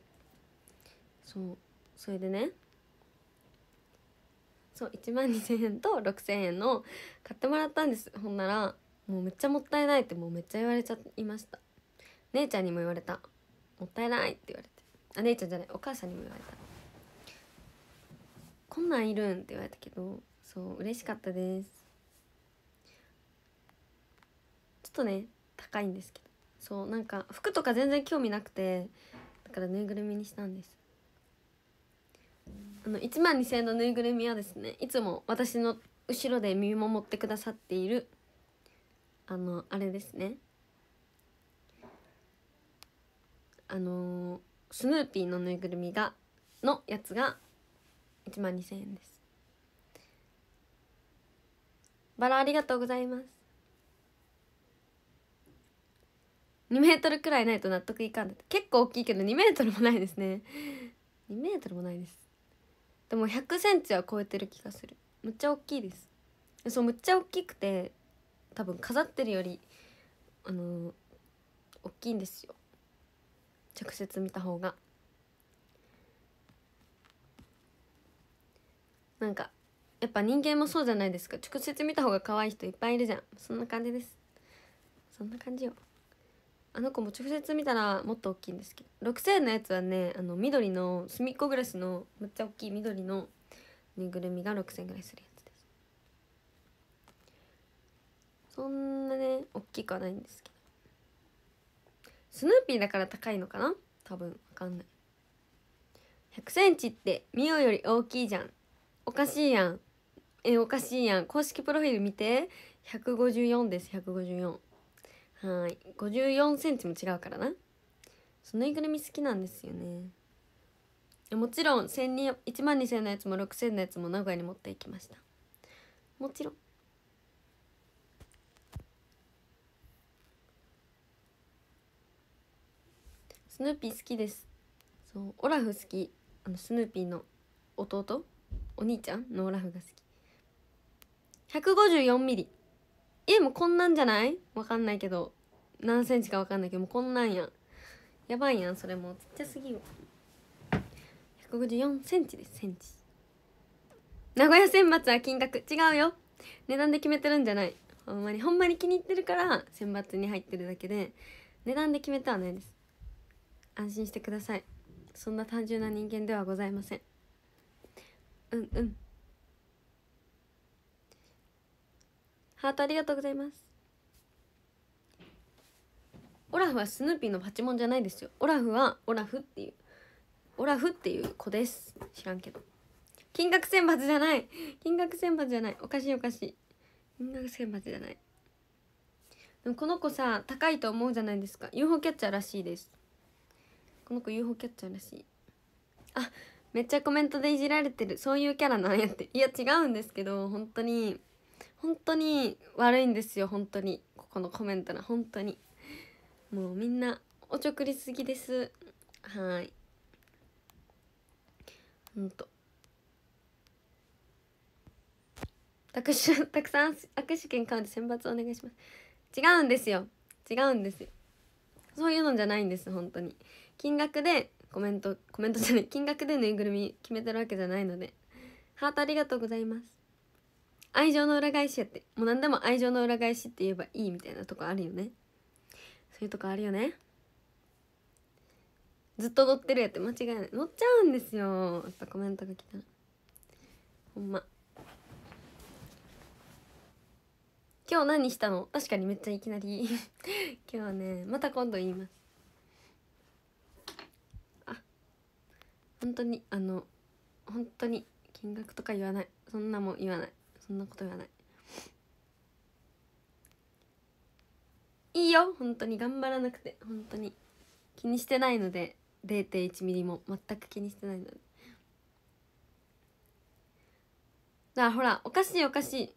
そうそれでねそう1万2,000円と6,000円の買ってもらったんですほんならもうめっちゃもったいないってもうめっちゃ言われちゃいました姉ちゃんにも言われたもったいないって言われてあ姉ちゃんじゃないお母さんにも言われたこんなんいるんって言われたけどそう嬉しかったですちょっとね高いんですけどそうなんか服とか全然興味なくてだからぬいぐるみにしたんですあの1万2,000円のぬいぐるみはですねいつも私の後ろで見守ってくださっているあのあれですねあのー、スヌーピーのぬいぐるみがのやつが1万2,000円ですバラありがとうございます2メートルくらいないと納得いかん結構大きいけど2メートルもないですね2メートルもないですでも100センチは超えてる気がするむっちゃ大きいですそうむっちゃ大きくて多分飾ってるよりあのー、大きいんですよ直接見た方がなんかやっぱ人間もそうじゃないですか直接見た方が可愛い人いっぱいいるじゃんそんな感じですそんな感じよあの子も直接見たらもっと大きいんですけど6000円のやつはねあの緑の隅っこ暮らしのめっちゃ大きい緑のぬいぐるみが6000円ぐらいするやつですそんなね大きくはないんですけどスヌーピーだから高いのかな多分わかんない100センチってミオより大きいじゃんおかしいやんえおかしいやん公式プロフィール見て154です154はい54センチも違うからなそのぬいぐるみ好きなんですよねもちろん1万2000のやつも6000のやつも名古屋に持っていきましたもちろんスヌーピー好きですそうオラフ好きあのスヌーピーの弟お兄ちゃんのオラフが好き154ミリえもうこんなんじゃないわかんないけど何センチか分かんないけどもうこんなんやんやばいやんそれもうちっちゃすぎよ154センチですセンチ名古屋選抜は金額違うよ値段で決めてるんじゃないほんまにほんまに気に入ってるから選抜に入ってるだけで値段で決めたはないです安心してくださいそんな単純な人間ではございませんうんうんハートありがとうございますオラフはスヌーピーのパチモンじゃないですよオラフはオラフっていうオラフっていう子です知らんけど金額選抜じゃない金額選抜じゃないおかしいおかしい金額選抜じゃないでもこの子さ高いと思うじゃないですか UFO キャッチャーらしいですこの子 UFO キャッチャーらしいあめっちゃコメントでいじられてるそういうキャラなんやっていや違うんですけど本当に本当に悪いんですよ本当にここのコメントな本当にもうみんなおちょくりすぎですはいほんとたくし たくさん握手券買うんで選抜お願いします違うんですよ違うんですよそういうのじゃないんです本当に金額でコメントコメントじゃない 金額でぬいぐるみ決めてるわけじゃないのでハートありがとうございます愛情の裏返しやってもう何でも愛情の裏返しって言えばいいみたいなとこあるよねそういうとこあるよねずっと乗ってるやって間違いない乗っちゃうんですよやっぱコメントが来たらほんま今日何したの確かにめっちゃいきなり 今日はねまた今度言いますあ本当にあの本当に金額とか言わないそんなもん言わないそんなこと言わないいいよ本当に頑張らなくて本当に気にしてないので0.1ミリも全く気にしてないのでだからほらおかしいおかしい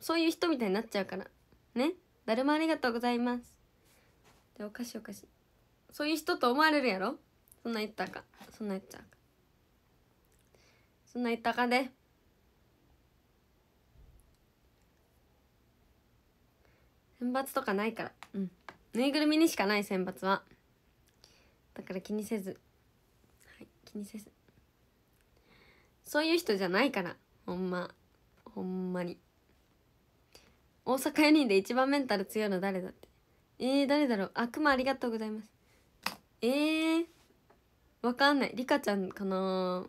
そういう人みたいになっちゃうからねだるまありがとうございますでおかしいおかしいそういう人と思われるやろそんな言ったかそんな言っちゃうかそんな言ったかで選抜とかないからうんぬいぐるみにしかない選抜はだから気にせずはい気にせずそういう人じゃないからほんまほんまに大阪4人で一番メンタル強いの誰だってえー、誰だろうあくまありがとうございますえー、わかんないリカちゃんかな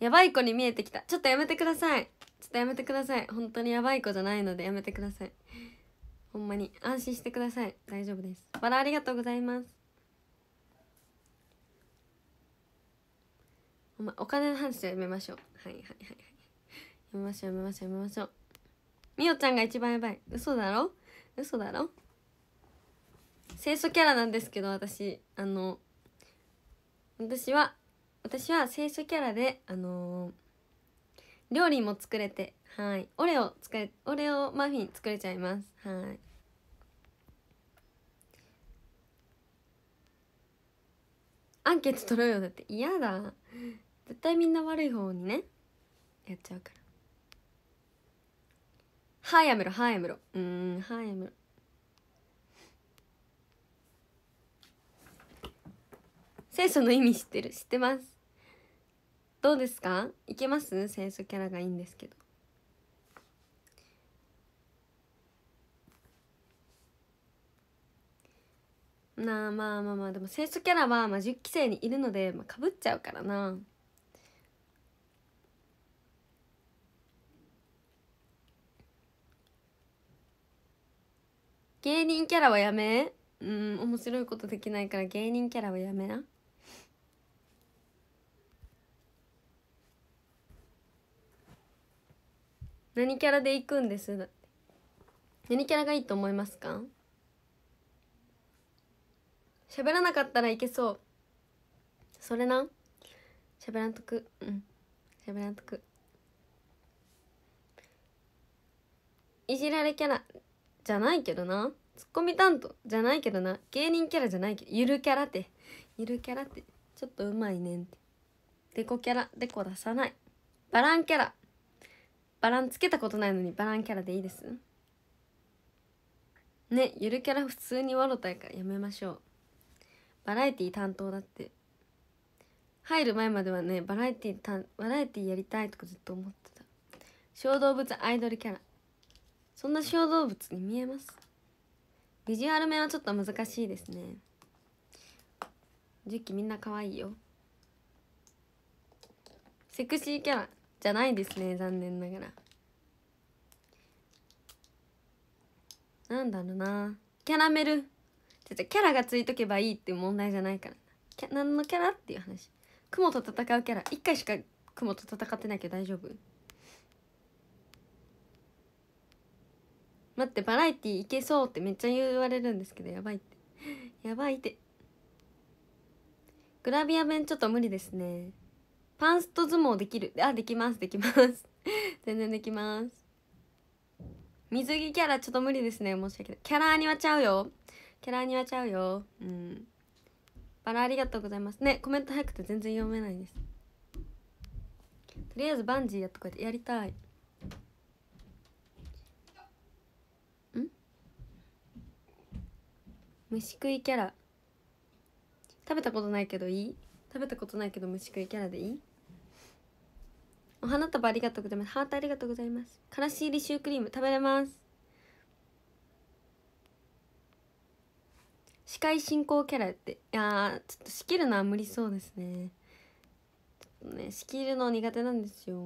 やばい子に見えてきたちょっとやめてくださいょっとやめてください本当にやばい子じゃないのでやめてくださいほんまに安心してください大丈夫ですバラありがとうございますお,、お金の話はやめましょうはいはいはいはいやめましょうやめましょうやめましょうみおちゃんが一番やばい嘘だろ嘘だろ清楚キャラなんですけど私あの私は私は清楚キャラであのー料理も作れてはいオレオ作れオレオマフィン作れちゃいますはいアンケート取ろうよだって嫌だ絶対みんな悪い方にねやっちゃうからはいやめろはいやめろうんはいやめろ清楚の意味知ってる知ってますどうですかいけます清楚キャラがいいんですけどなあまあまあまあでも清楚キャラは、まあ、10期生にいるので、まあ、かぶっちゃうからな芸人キャラはやめうん面白いことできないから芸人キャラはやめな何キャラで行くんです何キャラがいいと思いますか喋らなかったらいけそうそれな喋らんとくうん喋らんとくいじられキャラじゃないけどなツッコミ担当じゃないけどな芸人キャラじゃないけどゆるキャラってゆるキャラってちょっとうまいねんってデコキャラデコ出さないバランキャラバランつけたことないのにバランキャラでいいですねゆるキャラ普通にろたいからやめましょうバラエティ担当だって入る前まではねバラエティたバラエティやりたいとかずっと思ってた小動物アイドルキャラそんな小動物に見えますビジュアル面はちょっと難しいですね10期みんな可愛いよセクシーキャラじゃないですね残念ながらなんだろうなキャラメルっとキャラがついとけばいいっていう問題じゃないからな何のキャラっていう話雲と戦うキャラ1回しか雲と戦ってなきゃ大丈夫待ってバラエティーいけそうってめっちゃ言われるんですけどやばいって やばいってグラビア弁ちょっと無理ですねパンスト相撲できるあできますできます 全然できます水着キャラちょっと無理ですね申し訳ないキャラにはちゃうよキャラにはちゃうようんバラありがとうございますねコメント早くて全然読めないですとりあえずバンジーやっとこうやってやりたいん虫食いキャラ食べたことないけどいい食べたことないけど虫食いキャラでいいお花束ありがとうございますハートありがとうございますからし入りシュークリーム食べれます司会進行キャラっていやちょっと仕切るのは無理そうですねね仕切るの苦手なんですよ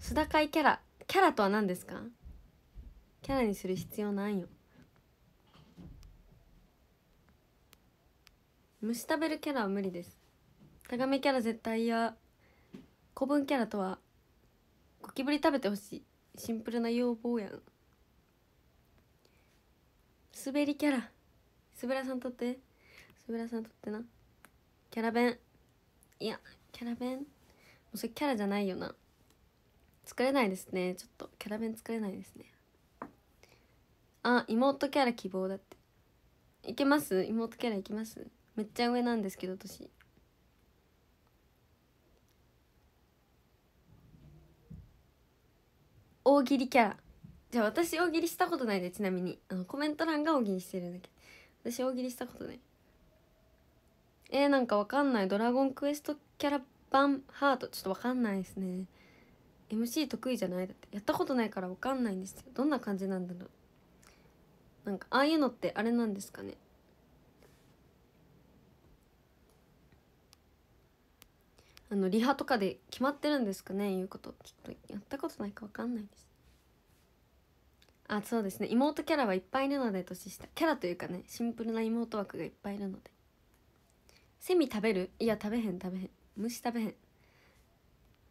須田会キャラキャラとは何ですかキャラにする必要ないよ虫食べるキャラは無理ですタガメキャラ絶対嫌古文キャラとはゴキブリ食べてほしいシンプルな要望やん滑りキャラすべらさんとってすべらさんとってなキャラ弁いやキャラ弁もうそれキャラじゃないよな作れないですねちょっとキャラ弁作れないですねあ妹キャラ希望だっていけます妹キャラいきますめっちゃ上なんですけど私大喜利キャラじゃあ私大喜利したことないでちなみにあのコメント欄が大喜利してるんだけど私大喜利したことないえー、なんかわかんないドラゴンクエストキャラバンハートちょっとわかんないですね MC 得意じゃないだってやったことないからわかんないんですよどんな感じなんだろうなんかああいうのってあれなんですかねあのリハとかで決まってるんですかねいうこときっとやったことないか分かんないですあそうですね妹キャラはいっぱいいるので年下キャラというかねシンプルな妹枠がいっぱいいるのでセミ食べるいや食べへん食べへん虫食べへん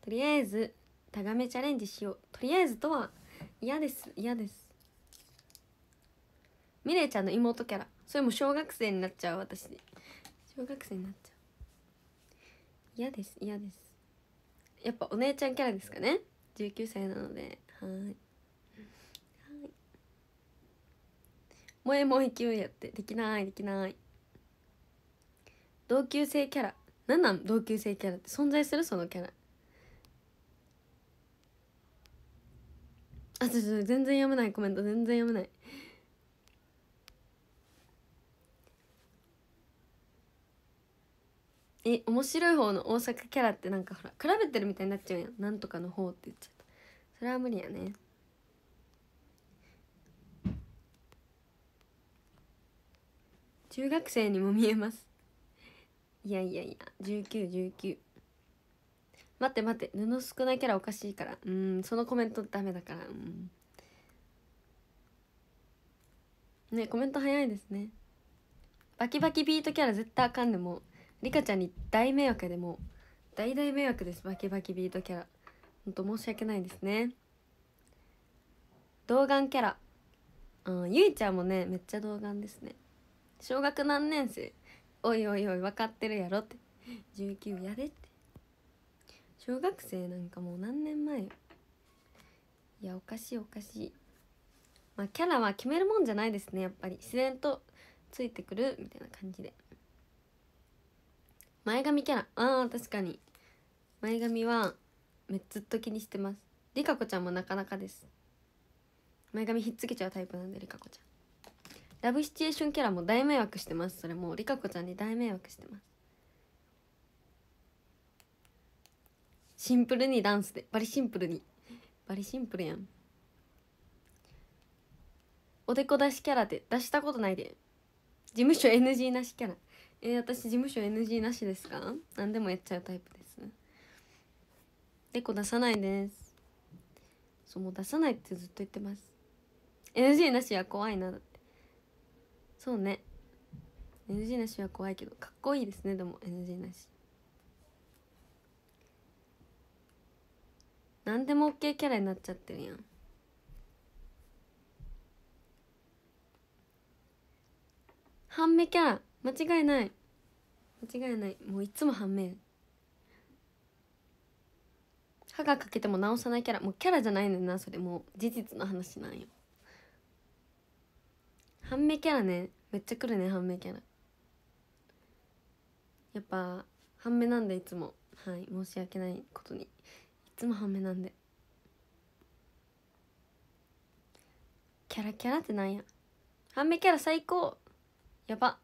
とりあえずタガメチャレンジしようとりあえずとは嫌です嫌ですミレイちゃんの妹キャラそれも小学生になっちゃう私小学生になっちゃう嫌です嫌ですやっぱお姉ちゃんキャラですかね19歳なのではい萌え萌え勢いやってできないできない同級生キャラ何なん同級生キャラって存在するそのキャラあちょっと全然読めないコメント全然読めないえ面白い方の大阪キャラってなんかほら比べてるみたいになっちゃうやんなんとかの方って言っちゃったそれは無理やね中学生にも見えますいやいやいや1919 19待って待って布少ないキャラおかしいからうんそのコメントダメだからうんねコメント早いですねバキバキビートキャラ絶対あかんでもリカちゃんに大迷惑でも大大迷惑ですバキバキビートキャラほんと申し訳ないですね童顔キャラうんゆいちゃんもねめっちゃ童顔ですね小学何年生おいおいおい分かってるやろって19やでって小学生なんかもう何年前いやおかしいおかしいまあキャラは決めるもんじゃないですねやっぱり自然とついてくるみたいな感じで前髪キャラあー確かに前髪はめっずっと気にしてますりかこちゃんもなかなかです前髪ひっつけちゃうタイプなんでりかこちゃんラブシチュエーションキャラも大迷惑してますそれもりかこちゃんに大迷惑してますシンプルにダンスでバリシンプルにバリシンプルやんおでこ出しキャラで出したことないで事務所 NG なしキャラえー、私事務所 NG なしですか何でもやっちゃうタイプです猫出さないですそうもう出さないってずっと言ってます NG なしは怖いなだってそうね NG なしは怖いけどかっこいいですねでも NG なし何でも OK キャラになっちゃってるやん半目キャラ間違いない間違いないもういつも反面歯が欠けても直さないキャラもうキャラじゃないのよなそれもう事実の話なんよ半目キャラねめっちゃ来るね半目キャラやっぱ半目なんでいつもはい申し訳ないことにいつも半目なんでキャラキャラってなんや半目キャラ最高やば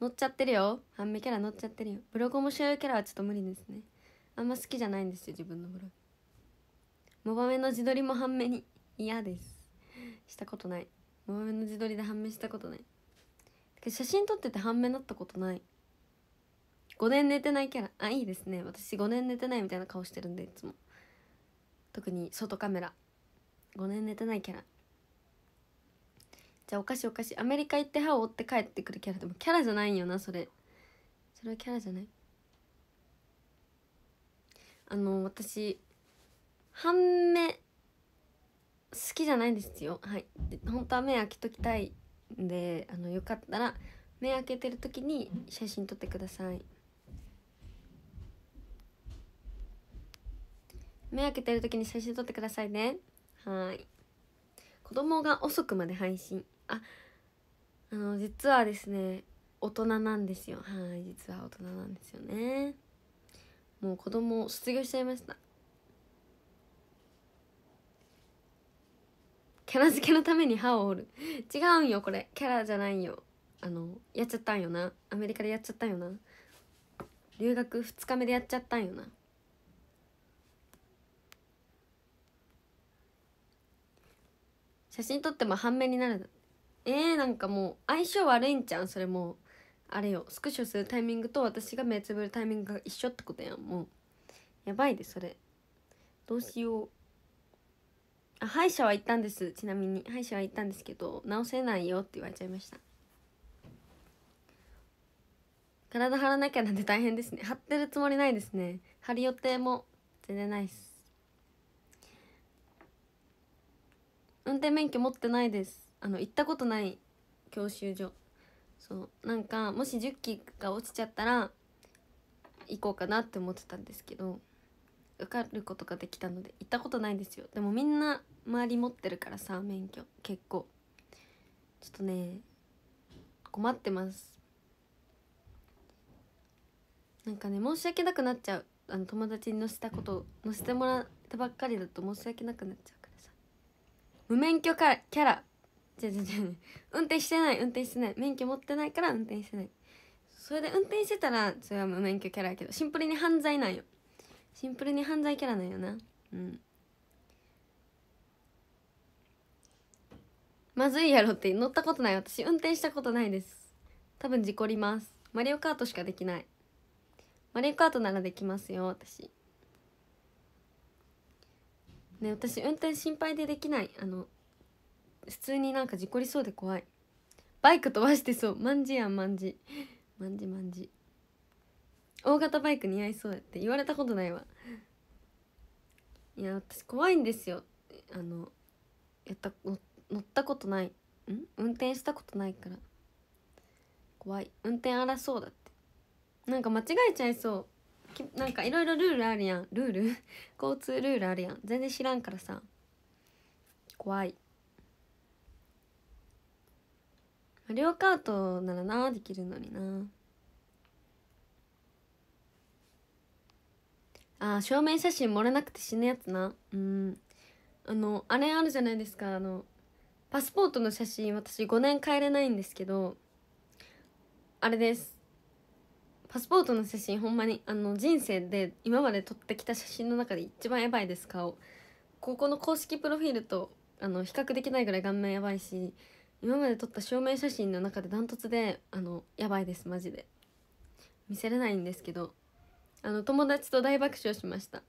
乗っちゃってるよ半目キャラ乗っちゃってるよブログ面白いキャラはちょっと無理ですねあんま好きじゃないんですよ自分のブログモバメの自撮りも半目に嫌ですしたことないモバメの自撮りで半目したことない写真撮ってて半目なったことない5年寝てないキャラあいいですね私5年寝てないみたいな顔してるんでいつも特に外カメラ5年寝てないキャラじゃあお菓子お菓子アメリカ行って歯を折って帰ってくるキャラでもキャラじゃないよなそれそれはキャラじゃないあの私半目好きじゃないんですよはい本当は目開けときたいんであのよかったら目開けてる時に写真撮ってください目開けてる時に写真撮ってくださいねはい子供が遅くまで配信ああの実はですね大人なんですよはい実は大人なんですよねもう子供を卒業しちゃいましたキャラ付けのために歯を折る違うんよこれキャラじゃないよあのやっちゃったんよなアメリカでやっちゃったんよな留学2日目でやっちゃったんよな写真撮っても半面になるえー、なんかもう相性悪いんじゃうそれもうあれよスクショするタイミングと私が目つぶるタイミングが一緒ってことやんもうやばいでそれどうしようあ歯医者は行ったんですちなみに歯医者は行ったんですけど治せないよって言われちゃいました体張らなきゃなんて大変ですね張ってるつもりないですね張る予定も全然ないっす運転免許持ってないですあの行ったことない教習所そうなんかもし10期が落ちちゃったら行こうかなって思ってたんですけど受かることができたので行ったことないんですよでもみんな周り持ってるからさ免許結構ちょっとね困ってますなんかね申し訳なくなっちゃうあの友達に載せたこと載せてもらったばっかりだと申し訳なくなっちゃうからさ無免許キャラ違う違う違う運転してない運転してない免許持ってないから運転してないそれで運転してたらそれは無免許キャラやけどシンプルに犯罪なんよシンプルに犯罪キャラなんよなうんまずいやろって乗ったことない私運転したことないです多分事故りますマリオカートしかできないマリオカートならできますよ私ね私運転心配でできないあの普通になんか事故りそうで怖いバイク飛ばしてそうまんじやんまんじまんじまんじ大型バイク似合いそうやって言われたことないわいや私怖いんですよあのやった乗ったことないん運転したことないから怖い運転荒そうだってなんか間違えちゃいそうきなんかいろいろルールあるやんルール交通ルールあるやん全然知らんからさ怖い無料カートならなできるのになあ正明写真漏れなくて死ぬやつなうんあのあれあるじゃないですかあのパスポートの写真私5年帰れないんですけどあれですパスポートの写真ほんまにあの人生で今まで撮ってきた写真の中で一番やばいです顔高校の公式プロフィールとあの比較できないぐらい顔面やばいし今まで撮った証明写真の中でダントツであのやばいですマジで見せれないんですけどあの友達と大爆笑しました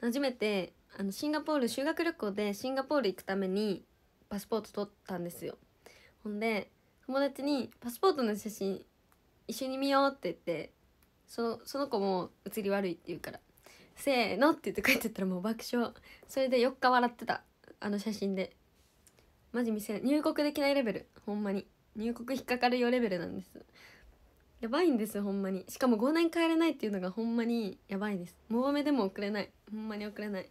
初めてあのシンガポール修学旅行でシンガポール行くためにパスポート取ったんですよほんで友達に「パスポートの写真一緒に見よう」って言ってそのその子も写り悪いって言うから「せーの」って言って帰っちゃったらもう爆笑それで4日笑ってたあの写真でマジ見せ入国できないレベルほんまに入国引っかかるよレベルなんですやばいんですほんまにしかも5年帰れないっていうのがほんまにやばいですもうめでも送れないほんまに送れない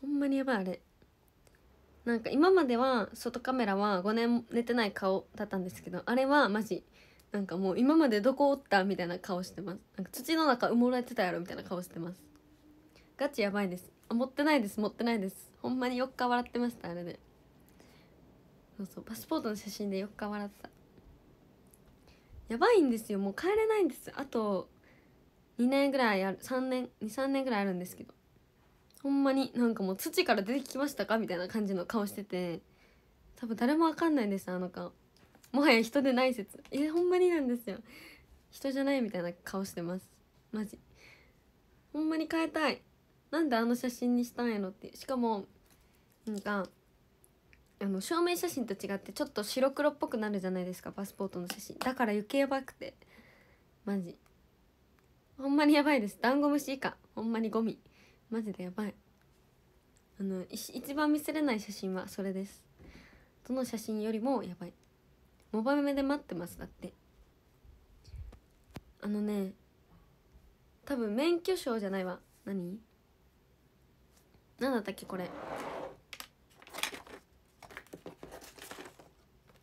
ほんまにやばいあれなんか今までは外カメラは5年寝てない顔だったんですけどあれはマジなんかもう今までどこおったみたいな顔してますなんか土の中埋もれてたやろみたいな顔してますガチやばいですあ持ってないです持ってないですほんまに4日笑ってましたあれでそうそうパスポートの写真でよ4わらってたやばいんですよもう帰れないんですあと2年ぐらいある3年23年ぐらいあるんですけどほんまになんかもう土から出てきましたかみたいな感じの顔してて多分誰もわかんないんですあの顔もはや人でない説えほんまになんですよ人じゃないみたいな顔してますマジほんまに変えたいなんであの写真にしたんやろってしかもなんかあの証明写真と違ってちょっと白黒っぽくなるじゃないですかパスポートの写真だから余計やばくてマジほんまにやばいですダンゴムシ以下ほんまにゴミマジでやばいあの一番見せれない写真はそれですどの写真よりもやばいモバメで待ってますだってあのね多分免許証じゃないわ何何だったっけこれ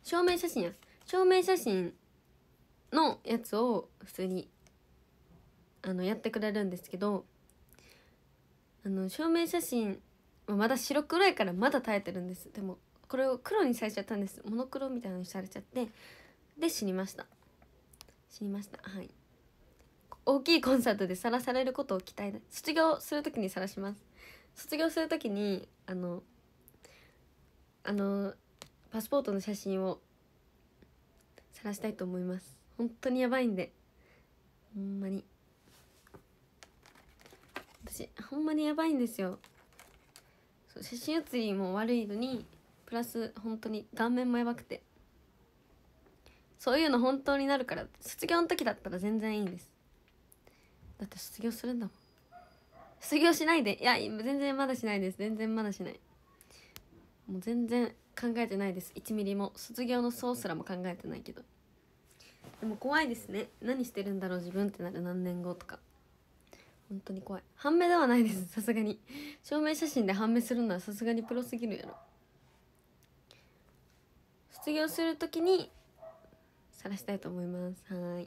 証明写真や証明写真のやつを普通にあのやってくれるんですけどあの証明写真まだ白黒いからまだ耐えてるんですでもこれを黒にされちゃったんですモノクロみたいなのにされちゃってで死にました死にましたはい大きいコンサートでさらされることを期待卒業する時にさらします卒業する時にあのあのパスポートの写真を晒したいと思います本当にやばいんでほんまに私ほんまにやばいんですよそう写真写りも悪いのにプラス本当に顔面もやばくてそういうの本当になるから卒業の時だったら全然いいんですだって卒業するんだもん卒業しないでいや全然まだしないです全然まだしないもう全然考えてないです1ミリも卒業のそうすらも考えてないけどでも怖いですね何してるんだろう自分ってなる何年後とか本当に怖い判明ではないですさすがに証明写真で判明するのはさすがにプロすぎるやろ卒業するときに晒したいと思いますはい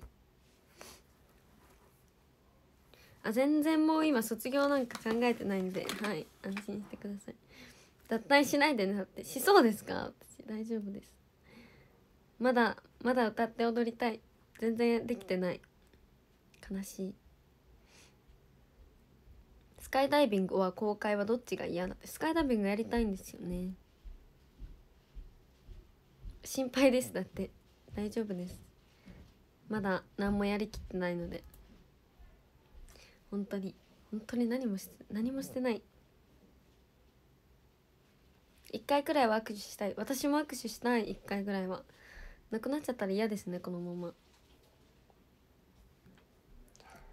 あ全然もう今卒業なんか考えてないんではい安心してください脱退しないでねだってしそうですか私大丈夫ですまだまだ歌って踊りたい全然できてない悲しいスカイダイビングは公開はどっちが嫌だってスカイダイビングやりたいんですよね心配ですだって大丈夫ですまだ何もやりきってないので本当に本当に何もして何もしてない1回くらいは握手したい私も握手したい1回ぐらいはなくなっちゃったら嫌ですねこのまま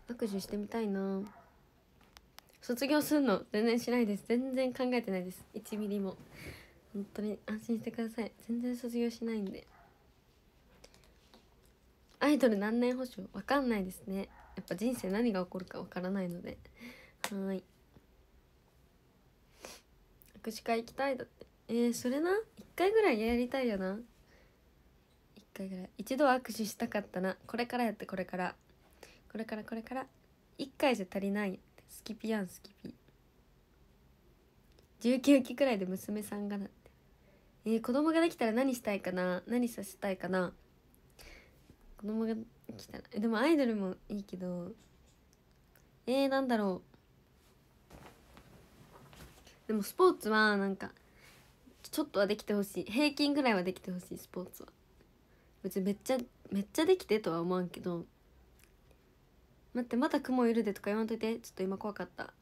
握手してみたいな卒業すんの全然しないです全然考えてないです1ミリも本当に安心してください全然卒業しないんでアイドル何年保証わかんないですねやっぱ人生何が起こるかわからないのではい握手会行きたいだってえー、それな一回ぐらいやりたいよな一回ぐらい一度握手したかったなこれからやってこれからこれからこれから一回じゃ足りないスキピやんスキピ19期くらいで娘さんがなってえー、子供ができたら何したいかな何させたいかな子供がきたらでもアイドルもいいけどえー、なんだろうでもスポーツはなんかちょっとはできてほしい平均ぐらいはできてほしいスポーツは別にめっちゃめっちゃできてとは思わんけど待ってまた雲いるでとか言わんといてちょっと今怖かった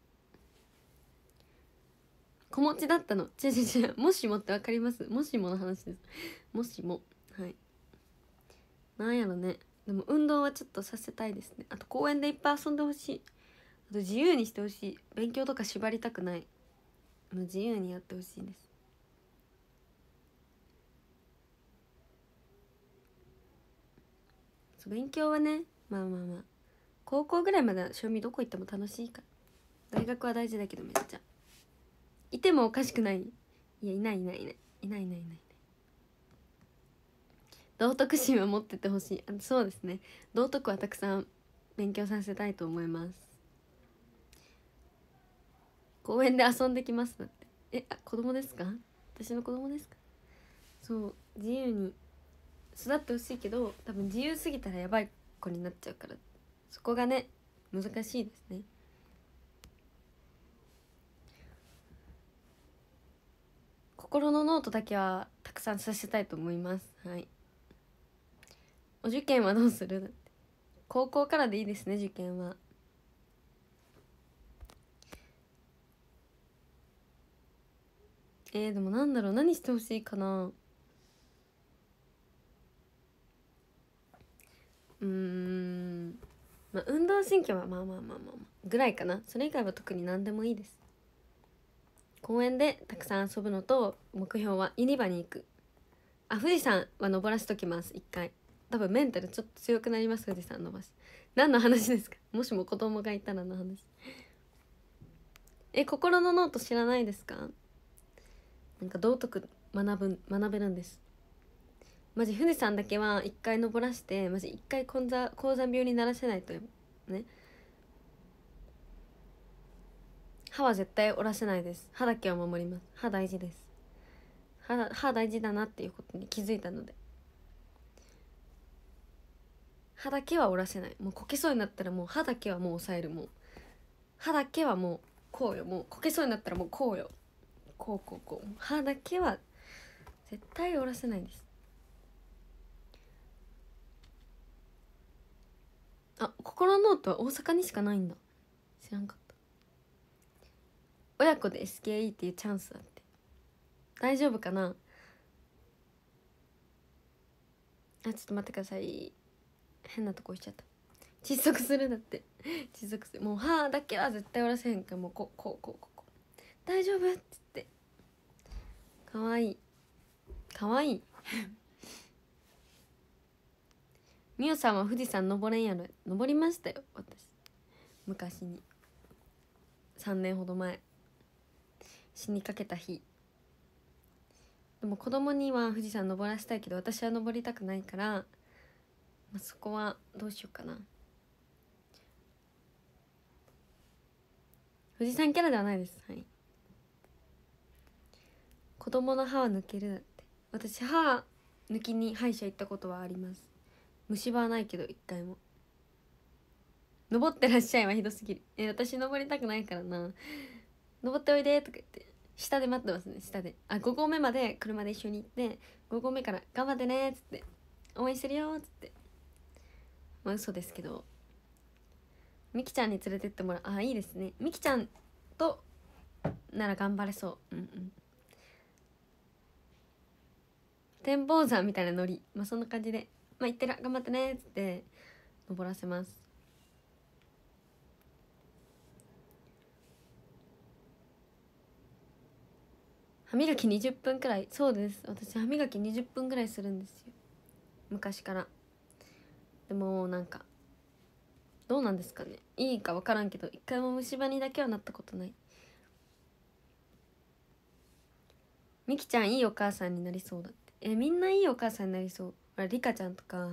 子持ちだったの違う違う違うもしもって分かりますもしもの話ですもしもはいなんやろねでも運動はちょっとさせたいですねあと公園でいっぱい遊んでほしいあと自由にしてほしい勉強とか縛りたくないもう自由にやってほしいですそう勉強はねまあまあまあ高校ぐらいまで趣味どこ行っても楽しいから大学は大事だけどめっちゃいてもおかしくないいやいないいないいないいないいないいない道徳心は持っててほしいあそうですね道徳はたくさん勉強させたいと思います公園で遊んできますだってえあ子供ですか私の子供ですかそう自由に育ってほしいけど多分自由すぎたらやばい子になっちゃうからそこがね難しいですね。心のノートだけはたくさんさせたいと思います。はい。お受験はどうする高校からでいいですね受験は。えー、でもなんだろう何してほしいかな。うんまあ運動神経はまあまあまあまあ、まあ、ぐらいかなそれ以外は特に何でもいいです公園でたくさん遊ぶのと目標はユニバに行くあ富士山は登らしときます一回多分メンタルちょっと強くなります富士山伸ばし何の話ですかもしも子供がいたらの話え心のノート知らないですかなんか道徳学ぶ学べるんですマジ船さんだけは一回登らしてマジ一回高山病にならせないとね歯は絶対折らせないです歯だけは守ります歯大事です歯歯大事だなっていうことに気づいたので歯だけは折らせないもうこけそうになったらもう歯だけはもう抑えるもう歯だけはもうこうよもうこけそうになったらもうこうよこうこうこう歯だけは絶対折らせないですあ心ノートは大阪にしかないんだ知らんかった親子で SKE っていうチャンスだって大丈夫かなあちょっと待ってください変なとこ行っちゃった窒息するだって窒息するもう歯だけは絶対折らせへんからもうここうこうこうこう大丈夫っつってかわいいかわいいみゆさんは富士山登れんやろ登りましたよ私昔に3年ほど前死にかけた日でも子供には富士山登らせたいけど私は登りたくないから、まあ、そこはどうしようかな富士山キャラではないですはい子供の歯は抜けるだって私歯抜きに歯医者行ったことはあります虫歯はないけど一回も登ってらっしゃいはひどすぎるえ私登りたくないからな登っておいでとか言って下で待ってますね下であ5合目まで車で一緒に行って5合目から頑張ってねっつって応援してるよっつってまあ嘘ですけどみきちゃんに連れてってもらうあいいですねみきちゃんとなら頑張れそううんうん展望山みたいなノリまあそんな感じでまあ、行ってら頑張ってね」っつって登らせます歯磨き20分くらいそうです私歯磨き20分くらいするんですよ昔からでもなんかどうなんですかねいいか分からんけど一回も虫歯にだけはなったことないみきちゃんいいお母さんになりそうだってえみんないいお母さんになりそうまあ、リカちゃんとかも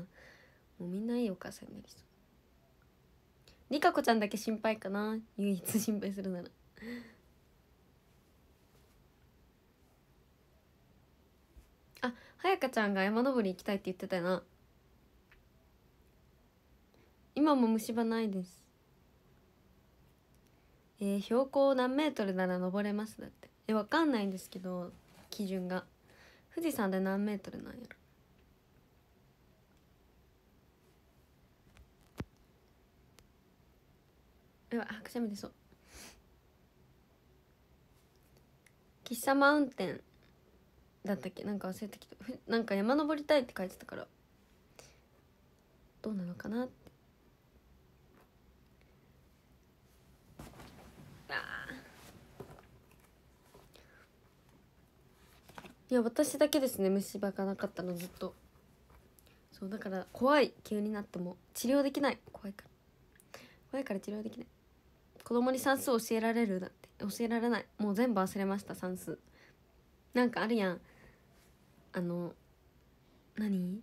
うみんないいお母さんになりそうリカ子ちゃんだけ心配かな唯一心配するならあはやかちゃんが山登り行きたいって言ってたよな今も虫歯ないですえー、標高何メートルなら登れますだってえわかんないんですけど基準が富士山で何メートルなんやろやばくしゃみでそう喫茶マウンテンだったっけなんか忘れてきたなんか山登りたいって書いてたからどうなのかなっていや私だけですね虫歯がなかったのずっとそうだから怖い急になっても治療できない怖いから怖いから治療できない子供に算数教えられるだって教えられないもう全部忘れました算数なんかあるやんあの何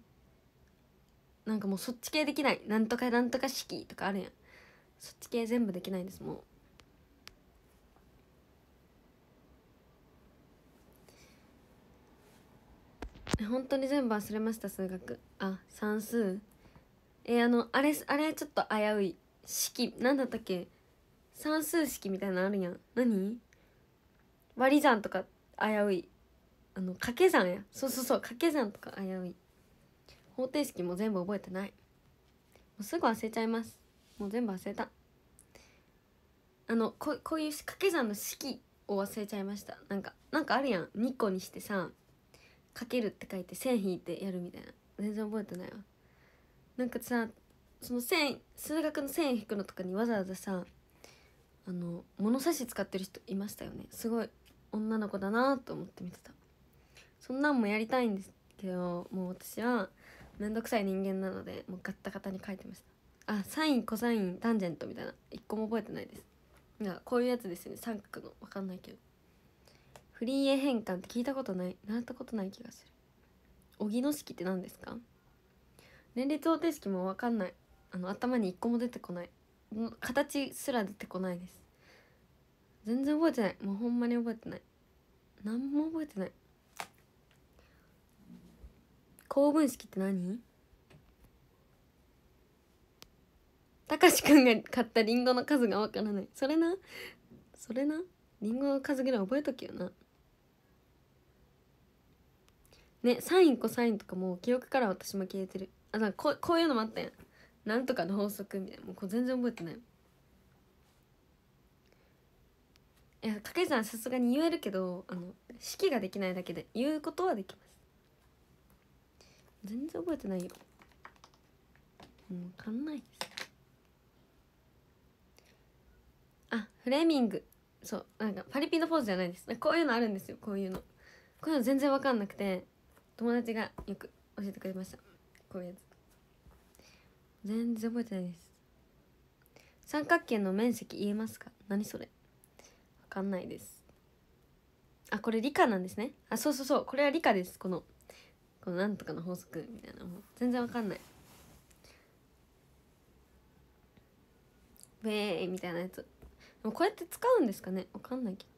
なんかもうそっち系できないなんとかなんとか式とかあるやんそっち系全部できないですもう本当に全部忘れました数学あ算数えー、あのあれあれちょっと危うい式何だったっけ算数式みたいなのあるやん何割り算とか危ういあの掛け算やそうそうそう掛け算とか危うい方程式も全部覚えてないもうすぐ忘れちゃいますもう全部忘れたあのここういう掛け算の式を忘れちゃいましたなんかなんかあるやん2個にしてさかけるって書いて線引いてやるみたいな全然覚えてないわなんかさその線数学の線引くのとかにわざわざさあの物差し使ってる人いましたよねすごい女の子だなと思って見てたそんなんもやりたいんですけどもう私は面倒くさい人間なのでもうガッタガタに書いてましたあサインコサインタンジェントみたいな一個も覚えてないですいやこういうやつですよね三角の分かんないけどフリーエ変換って聞いたことない習ったことない気がする荻野式って何ですか年齢方程式も分かんないあの頭に一個も出てこない形すら出てこないです全然覚えてないもうほんまに覚えてない何も覚えてない公文式って何たかしくんが買ったりんごの数がわからないそれなそれなりんごの数ぐらい覚えとけよなねサインコサインとかも記憶から私も消えてるあかここういうのもあったやんなんとかの法則みたいなもうこれ全然覚えてないいや掛け算さすがに言えるけどあの式ができないだけで言うことはできます全然覚えてないよもう分かんないですあフレーミングそうなんかパリピのポーズじゃないですこういうのあるんですよこういうのこういうの全然分かんなくて友達がよく教えてくれましたこういうやつ全然覚えてないです三角形の面積言えますか何それわかんないですあこれ理科なんですねあそうそうそうこれは理科ですこのこのなんとかの法則みたいなもう全然わかんないウェーイみたいなやつでもこうやって使うんですかねわかんないけど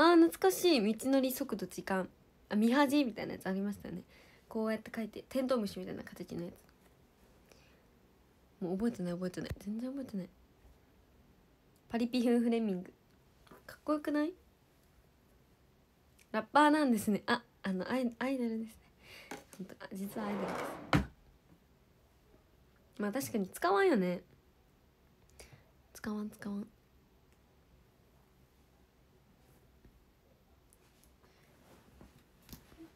あー懐かしい道のり速度時間あ見恥みたいなやつありましたよねこうやって書いてテントウムシみたいな形のやつもう覚えてない覚えてない全然覚えてないパリピフンフレミングかっこよくないラッパーなんですねああのアイアイドルですね本当実はアイドルですまあ確かに使わんよね使わん使わん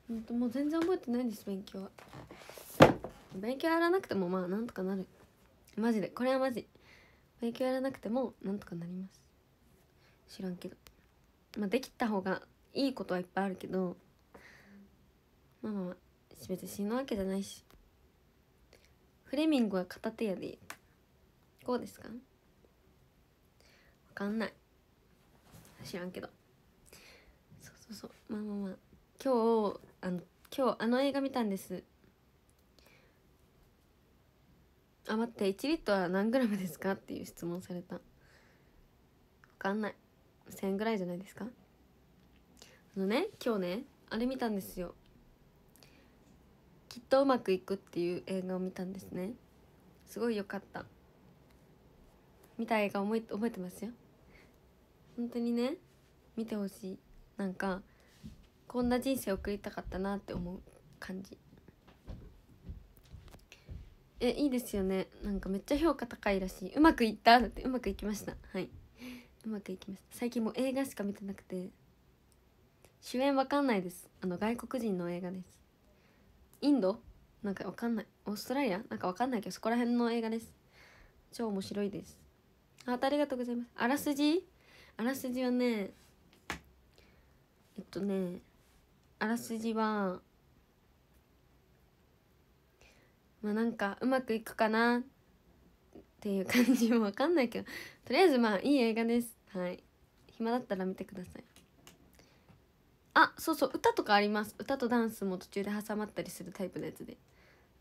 本当もう全然覚えてないです勉強は勉強やらなくてもまあなんとかなるマジでこれはマジ勉強やらなくてもなんとかなります知らんけどまあできた方がいいことはいっぱいあるけどまあまあ別に死ぬわけじゃないしフレミングは片手やでこうですかわかんない知らんけどそうそうそうまあまあまあ今日あの今日あの映画見たんですあ待って1リットルは何グラムですかっていう質問された分かんない1000ぐらいじゃないですかあのね今日ねあれ見たんですよ「きっとうまくいく」っていう映画を見たんですねすごい良かった見た映画覚え覚えてますよ本当にね見てほしいなんかこんな人生送りたかったなって思う感じえいいですよねなんかめっちゃ評価高いらしいうまくいっただってうまくいきましたはいうまくいきました最近もう映画しか見てなくて主演わかんないですあの外国人の映画ですインドなんかわかんないオーストラリアなんかわかんないけどそこら辺の映画です超面白いですあありがとうございますあらすじあらすじはねえっとねあらすじはまあなんかうまくいくかなっていう感じもわかんないけどとりあえずまあいい映画ですはい暇だったら見てくださいあそうそう歌とかあります歌とダンスも途中で挟まったりするタイプのやつで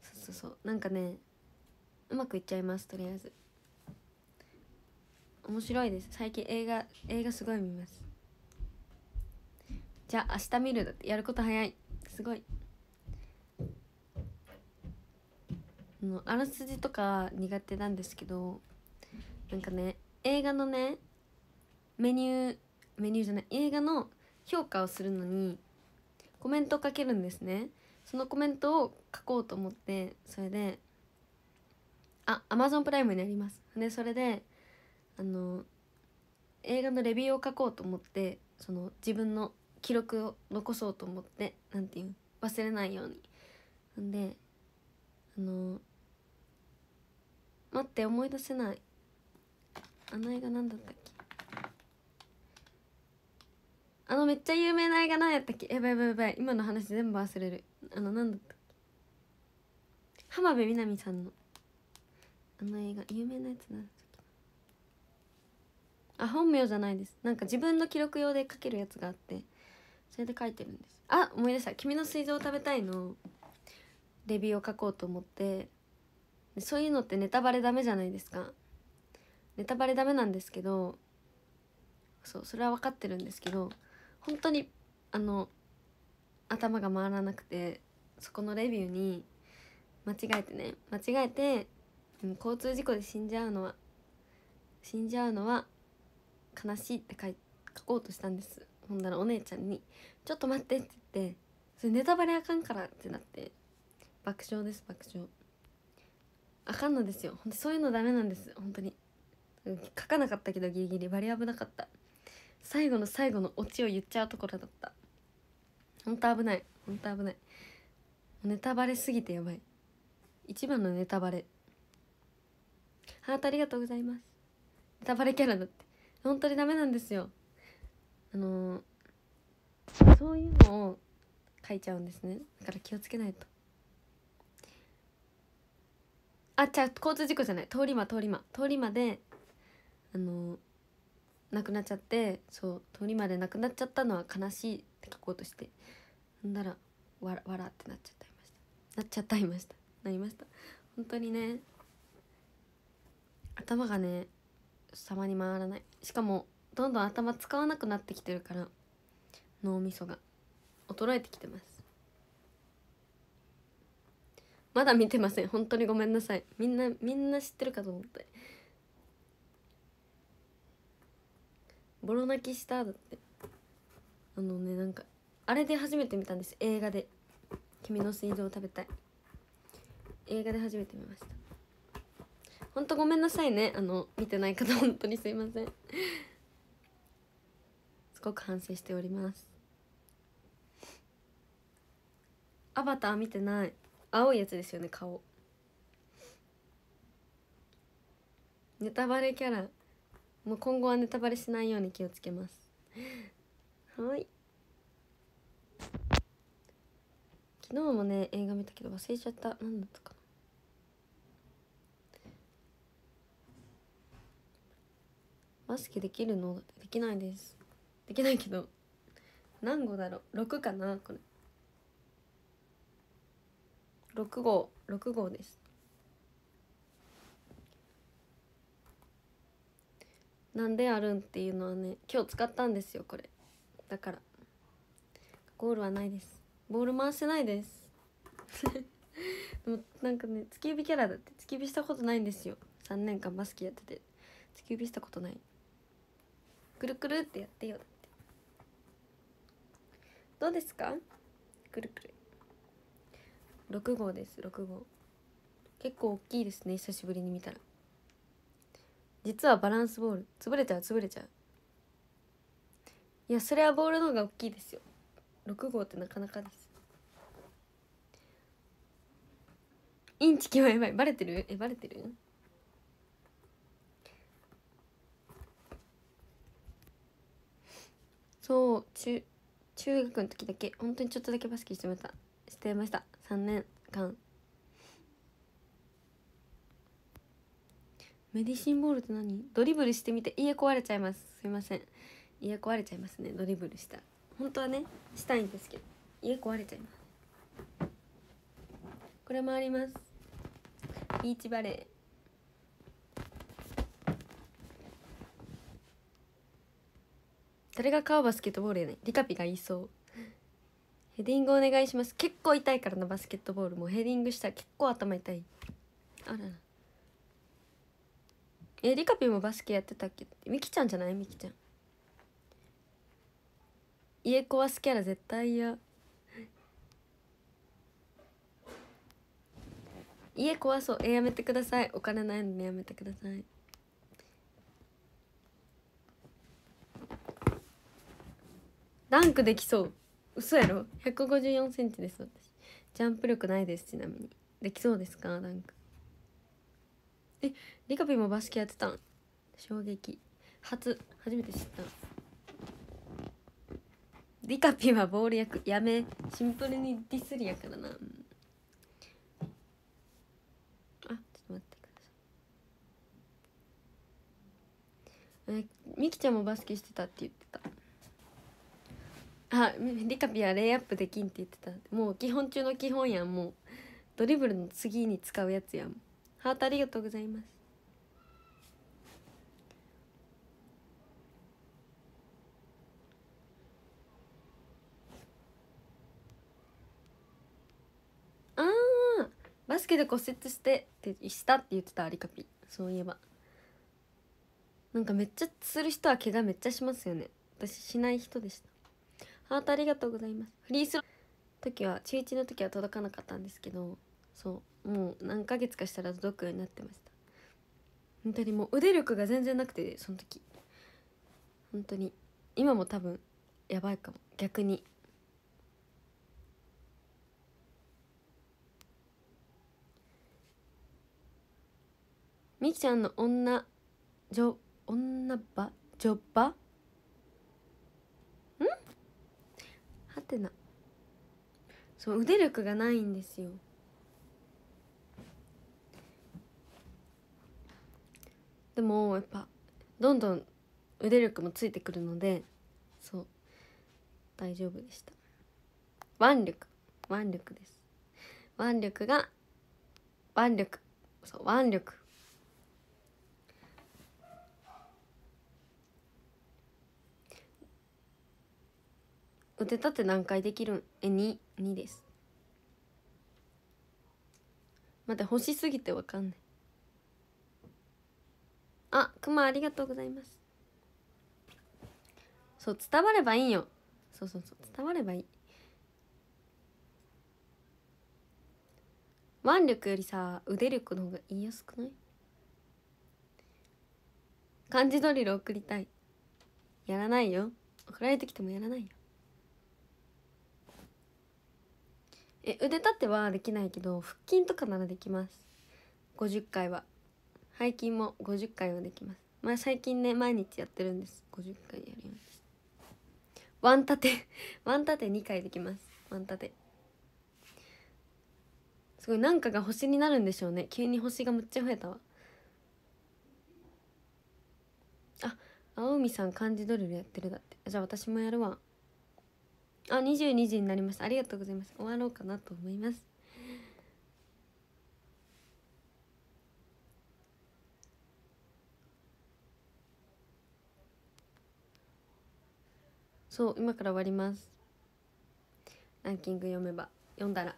そうそうそうなんかねうまくいっちゃいますとりあえず面白いです最近映画映画すごい見ますじゃあ明日見るだってやること早いすごいのあらすじとか苦手なんですけどなんかね映画のねメニューメニューじゃない映画の評価をするのにコメントを書けるんですねそのコメントを書こうと思ってそれであアマゾンプライムにありますでそれであの映画のレビューを書こうと思ってその自分の記録を残そうと思って何て言う忘れないようになんであの待って思い出せないあの映画何だったっけあのめっちゃ有名な映画何やったっけやばいやばいやばい今の話全部忘れるあの何だったっけ浜辺美波さんのあの映画有名なやつなんだっけあ本名じゃないですなんか自分の記録用で書けるやつがあってそれで書いてるんですあ思い出した「君の水蔵を食べたい」のレビューを書こうと思ってそういうのってネタバレダメじゃないですかネタバレダメなんですけどそうそれは分かってるんですけど本当にあの頭が回らなくてそこのレビューに間違えてね間違えて、交通事故で死んじゃうのは死んじゃうのは悲しいって書書こうとしたんですほんだらお姉ちゃんに「ちょっと待って」って言って「それネタバレあかんから」ってなって爆笑です爆笑あかんのですよほんとそういうのダメなんです本当に書かなかったけどギリギリバリ危なかった最後の最後のオチを言っちゃうところだったほんと危ないほんと危ないネタバレすぎてやばい一番のネタバレハートありがとうございますネタバレキャラだって本当にダメなんですよあのー、そういうのを書いちゃうんですねだから気をつけないとあじゃあ交通事故じゃない通り魔通り魔通り魔であの亡くなっちゃってそう通り魔で亡くなっちゃったのは悲しいって聞こうとしてほんだらわらわってなっちゃったいましたなっちゃったいましたなりました本当にね頭がねたまに回らないしかもどんどん頭使わなくなってきてるから脳みそが衰えてきてますまだ見てません本当にごめんなさいみんなみんな知ってるかと思ってボロ泣きしただってあのねなんかあれで初めて見たんです映画で「君の水道を食べたい」映画で初めて見ましたほんとごめんなさいねあの見てない方本当にすいませんすごく反省しておりますアバター見てない青いやつですよね顔ネタバレキャラもう今後はネタバレしないように気をつけますはい昨日もね映画見たけど忘れちゃった何だったかなバスケできるのできないですできないけど何語だろう6かなこれ6号6号ですなんであるんっていうのはね今日使ったんですよこれだからゴールはないですボール回してないです でもなんかね突き指キャラだって突き指したことないんですよ3年間バスケやってて突き指したことないくるくるってやってよってどうですかくるくる6号です6号結構大きいですね久しぶりに見たら実はバランスボール潰れちゃう潰れちゃういやそれはボールの方が大きいですよ6号ってなかなかですインチキはやばいバレてるえバレてるそう中中学の時だけ本当にちょっとだけバスケしてましたしてました3年間メディシンボールって何ドリブルしてみて家壊れちゃいますすいません家壊れちゃいますねドリブルした本当はねしたいんですけど家壊れちゃいますこれもありますビーチバレー誰がカーバスケートボールやねリカピが言いそうヘディングお願いします結構痛いからなバスケットボールもヘディングしたら結構頭痛いあらえリカピーもバスケやってたっけミキちゃんじゃないミキちゃん家壊すキャラ絶対嫌家壊そうえやめてくださいお金ないのでやめてくださいダンクできそう嘘やろ154センチです私ジャンプ力ないですちなみにできそうですかなんかえリカピもバスケやってたん衝撃初初めて知ったリカピはボール役やめシンプルにディスりやからな、あちょっと待ってくださいえみきちゃんもバスケしてたって言ってあリカピはレイアップできんって言ってたもう基本中の基本やんもうドリブルの次に使うやつやんハートありがとうございますああ。バスケで骨折してってしたって言ってたリカピそういえばなんかめっちゃする人は怪我めっちゃしますよね私しない人でしたハートありがとうございますフリースロー時は中1の時は届かなかったんですけどそうもう何ヶ月かしたら届くようになってました本当にもう腕力が全然なくてその時本当に今も多分やばいかも逆にみきちゃんの女女女ばジョてなそう腕力がないんですよでもやっぱどんどん腕力もついてくるのでそう大丈夫でした腕力腕力です腕力が腕力そう腕力腕立て何回できるんえ二2です待って欲しすぎてわかんないあくまありがとうございますそう伝わればいいよそうそうそう伝わればいい腕力よりさ腕力の方が言いやすくない漢字ドリル送りたいやらないよ送られてきてもやらないよえ腕立てはできないけど腹筋とかならできます50回は背筋も50回はできますまあ最近ね毎日やってるんです50回やりますワン立て ワン立て2回できますワン立てすごいなんかが星になるんでしょうね急に星がむっちゃ増えたわあ青海さん漢字ドリルやってるだってじゃあ私もやるわあ22時になりましたありがとうございます終わろうかなと思いますそう今から終わりますランキング読めば読んだら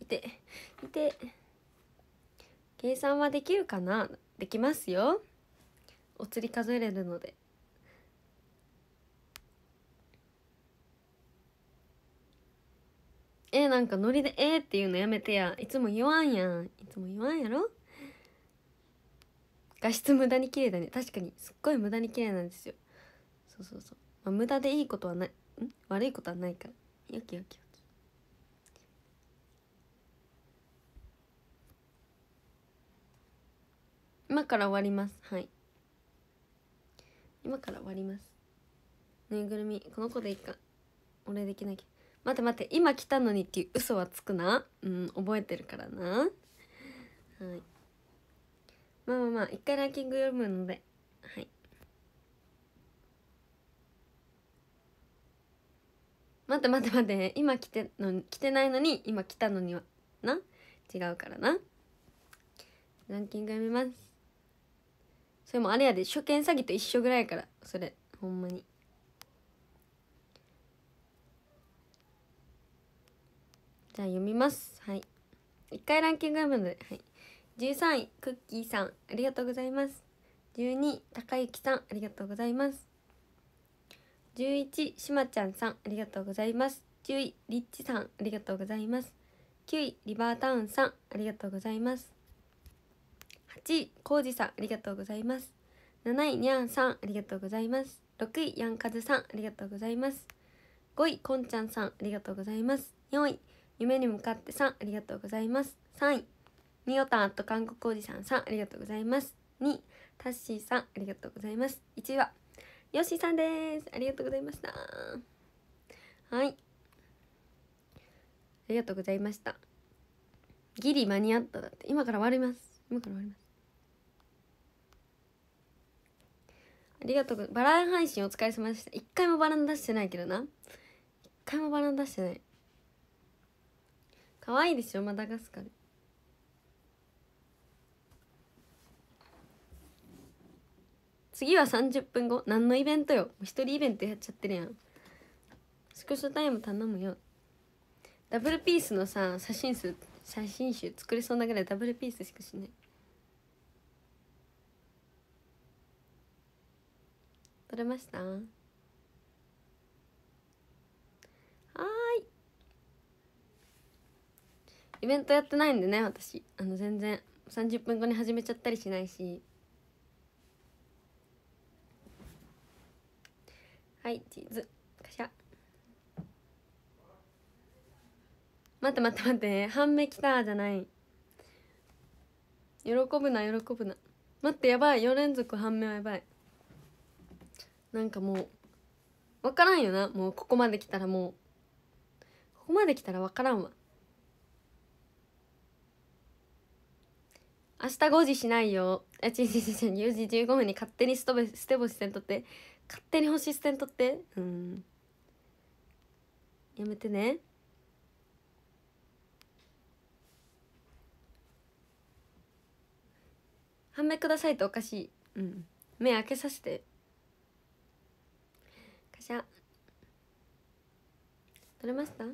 いていて計算はできるかなできますよお釣り数えれるのでえなんかノリで「えー、っていうのやめてやいつも言わんやんいつも言わんやろ画質無駄に綺麗だね確かにすっごい無駄に綺麗なんですよそうそうそう、まあ、無駄でいいことはないん悪いことはないからよきよきよき今から終わりますはい今から終わりますぬいぐるみこの子でいいか俺できなきゃ待って待って今来たのにっていう嘘はつくなうん覚えてるからなはいまあまあまあ一回ランキング読むのではい待って待って待って今来ての来てないのに今来たのにはな違うからなランキング読みますそれもあれやで初見詐欺と一緒ぐらいからそれほんまに。じゃあ読みます。はい。1回ランキング読むので、はい。13位、クッキーさん、ありがとうございます。12位、たかゆきさん、ありがとうございます。11位、しまちゃんさん、ありがとうございます。10位、リッチさん、ありがとうございます。9位、リバータウンさん、ありがとうございます。8位、コウジさん、ありがとうございます。7位、にゃんさん、ありがとうございます。6位、やんかずさん、ありがとうございます。5位、こんちゃんさん、ありがとうございます。4位、夢に向かってさんありがとうございます3位ニオたんと韓国おじさんさんありがとうございます2位タッシーさんありがとうございます1位はよしさんですありがとうございましたはいありがとうございましたギリ間に合っただって今から終わります今から終わりますありがとうバラン配信お疲れ様でした一回もバラン出してないけどな一回もバラン出してない可愛いでしょマダガスカル次は30分後何のイベントよ一人イベントやっちゃってるやんスクショタイム頼むよダブルピースのさ写真数写真集作れそうなぐらいダブルピースしかしない撮れましたイベントやってないんでね私あの全然30分後に始めちゃったりしないしはいチーズカシャ待って待って待って半目きたじゃない喜ぶな喜ぶな待ってやばい4連続半目はやばいなんかもう分からんよなもうここまで来たらもうここまで来たら分からんわ明日5時しないよえちちちち10時15分に勝手にストベ捨て星シせんとって勝手に星捨てんとってうんやめてね判明くださいっておかしいうん目開けさせてカシャ取れました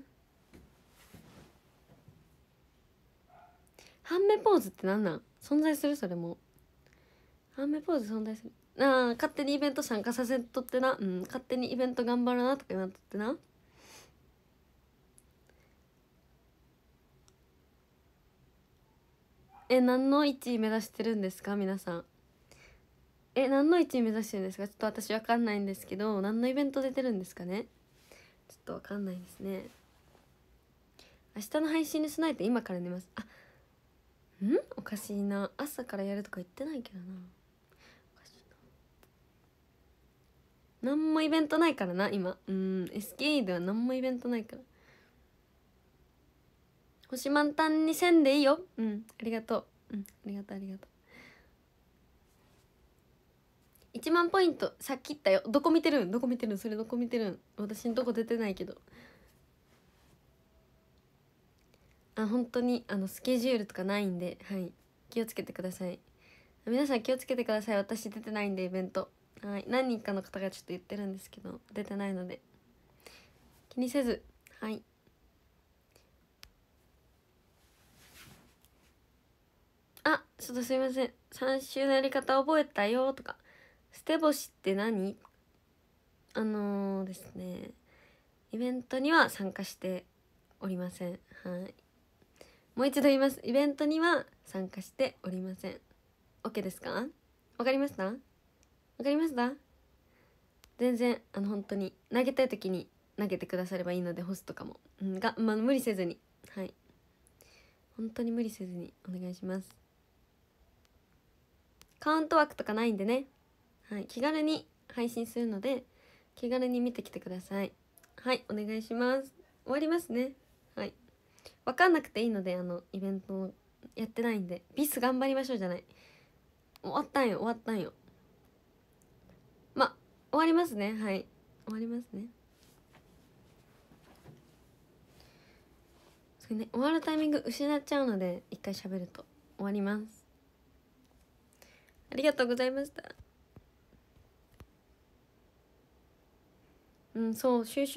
半目ポーズって何なん存在するそれもアんメポーズ存在するああ勝手にイベント参加させとってなうん勝手にイベント頑張るなとか言わんとってなえ何の位位目指してるんですか皆さんえ何の位位目指してるんですかちょっと私分かんないんですけど何のイベント出てるんですかねちょっと分かんないですね明日の配信に備えて今から寝ますあんおかしいな朝からやるとか言ってないけどなおかしいな何もイベントないからな今うん SKE では何もイベントないから星満タンにせんでいいようんありがとううんありがとうありがとう1万ポイントさっき言ったよどこ見てるんどこ見てるんそれどこ見てるん私んとこ出てないけどあ本当にあのスケジュールとかないんではい気をつけてください皆さん気をつけてください私出てないんでイベントはい何人かの方がちょっと言ってるんですけど出てないので気にせずはいあちょっとすいません3週のやり方覚えたよとか捨て星って何あのー、ですねイベントには参加しておりませんはいもう一度言いますイベントには参加しておりません OK ですかわかりましたわかりました全然あの本当に投げたい時に投げてくださればいいのでホスとかも、ん、が、まあ、無理せずにはい本当に無理せずにお願いしますカウント枠とかないんでね、はい、気軽に配信するので気軽に見てきてくださいはいお願いします終わりますね分かんなくていいのであのイベントやってないんでビス頑張りましょうじゃない終わったんよ終わったんよま終わりますねはい終わりますねそれね終わるタイミング失っちゃうので一回喋ると終わりますありがとうございましたうんそう収集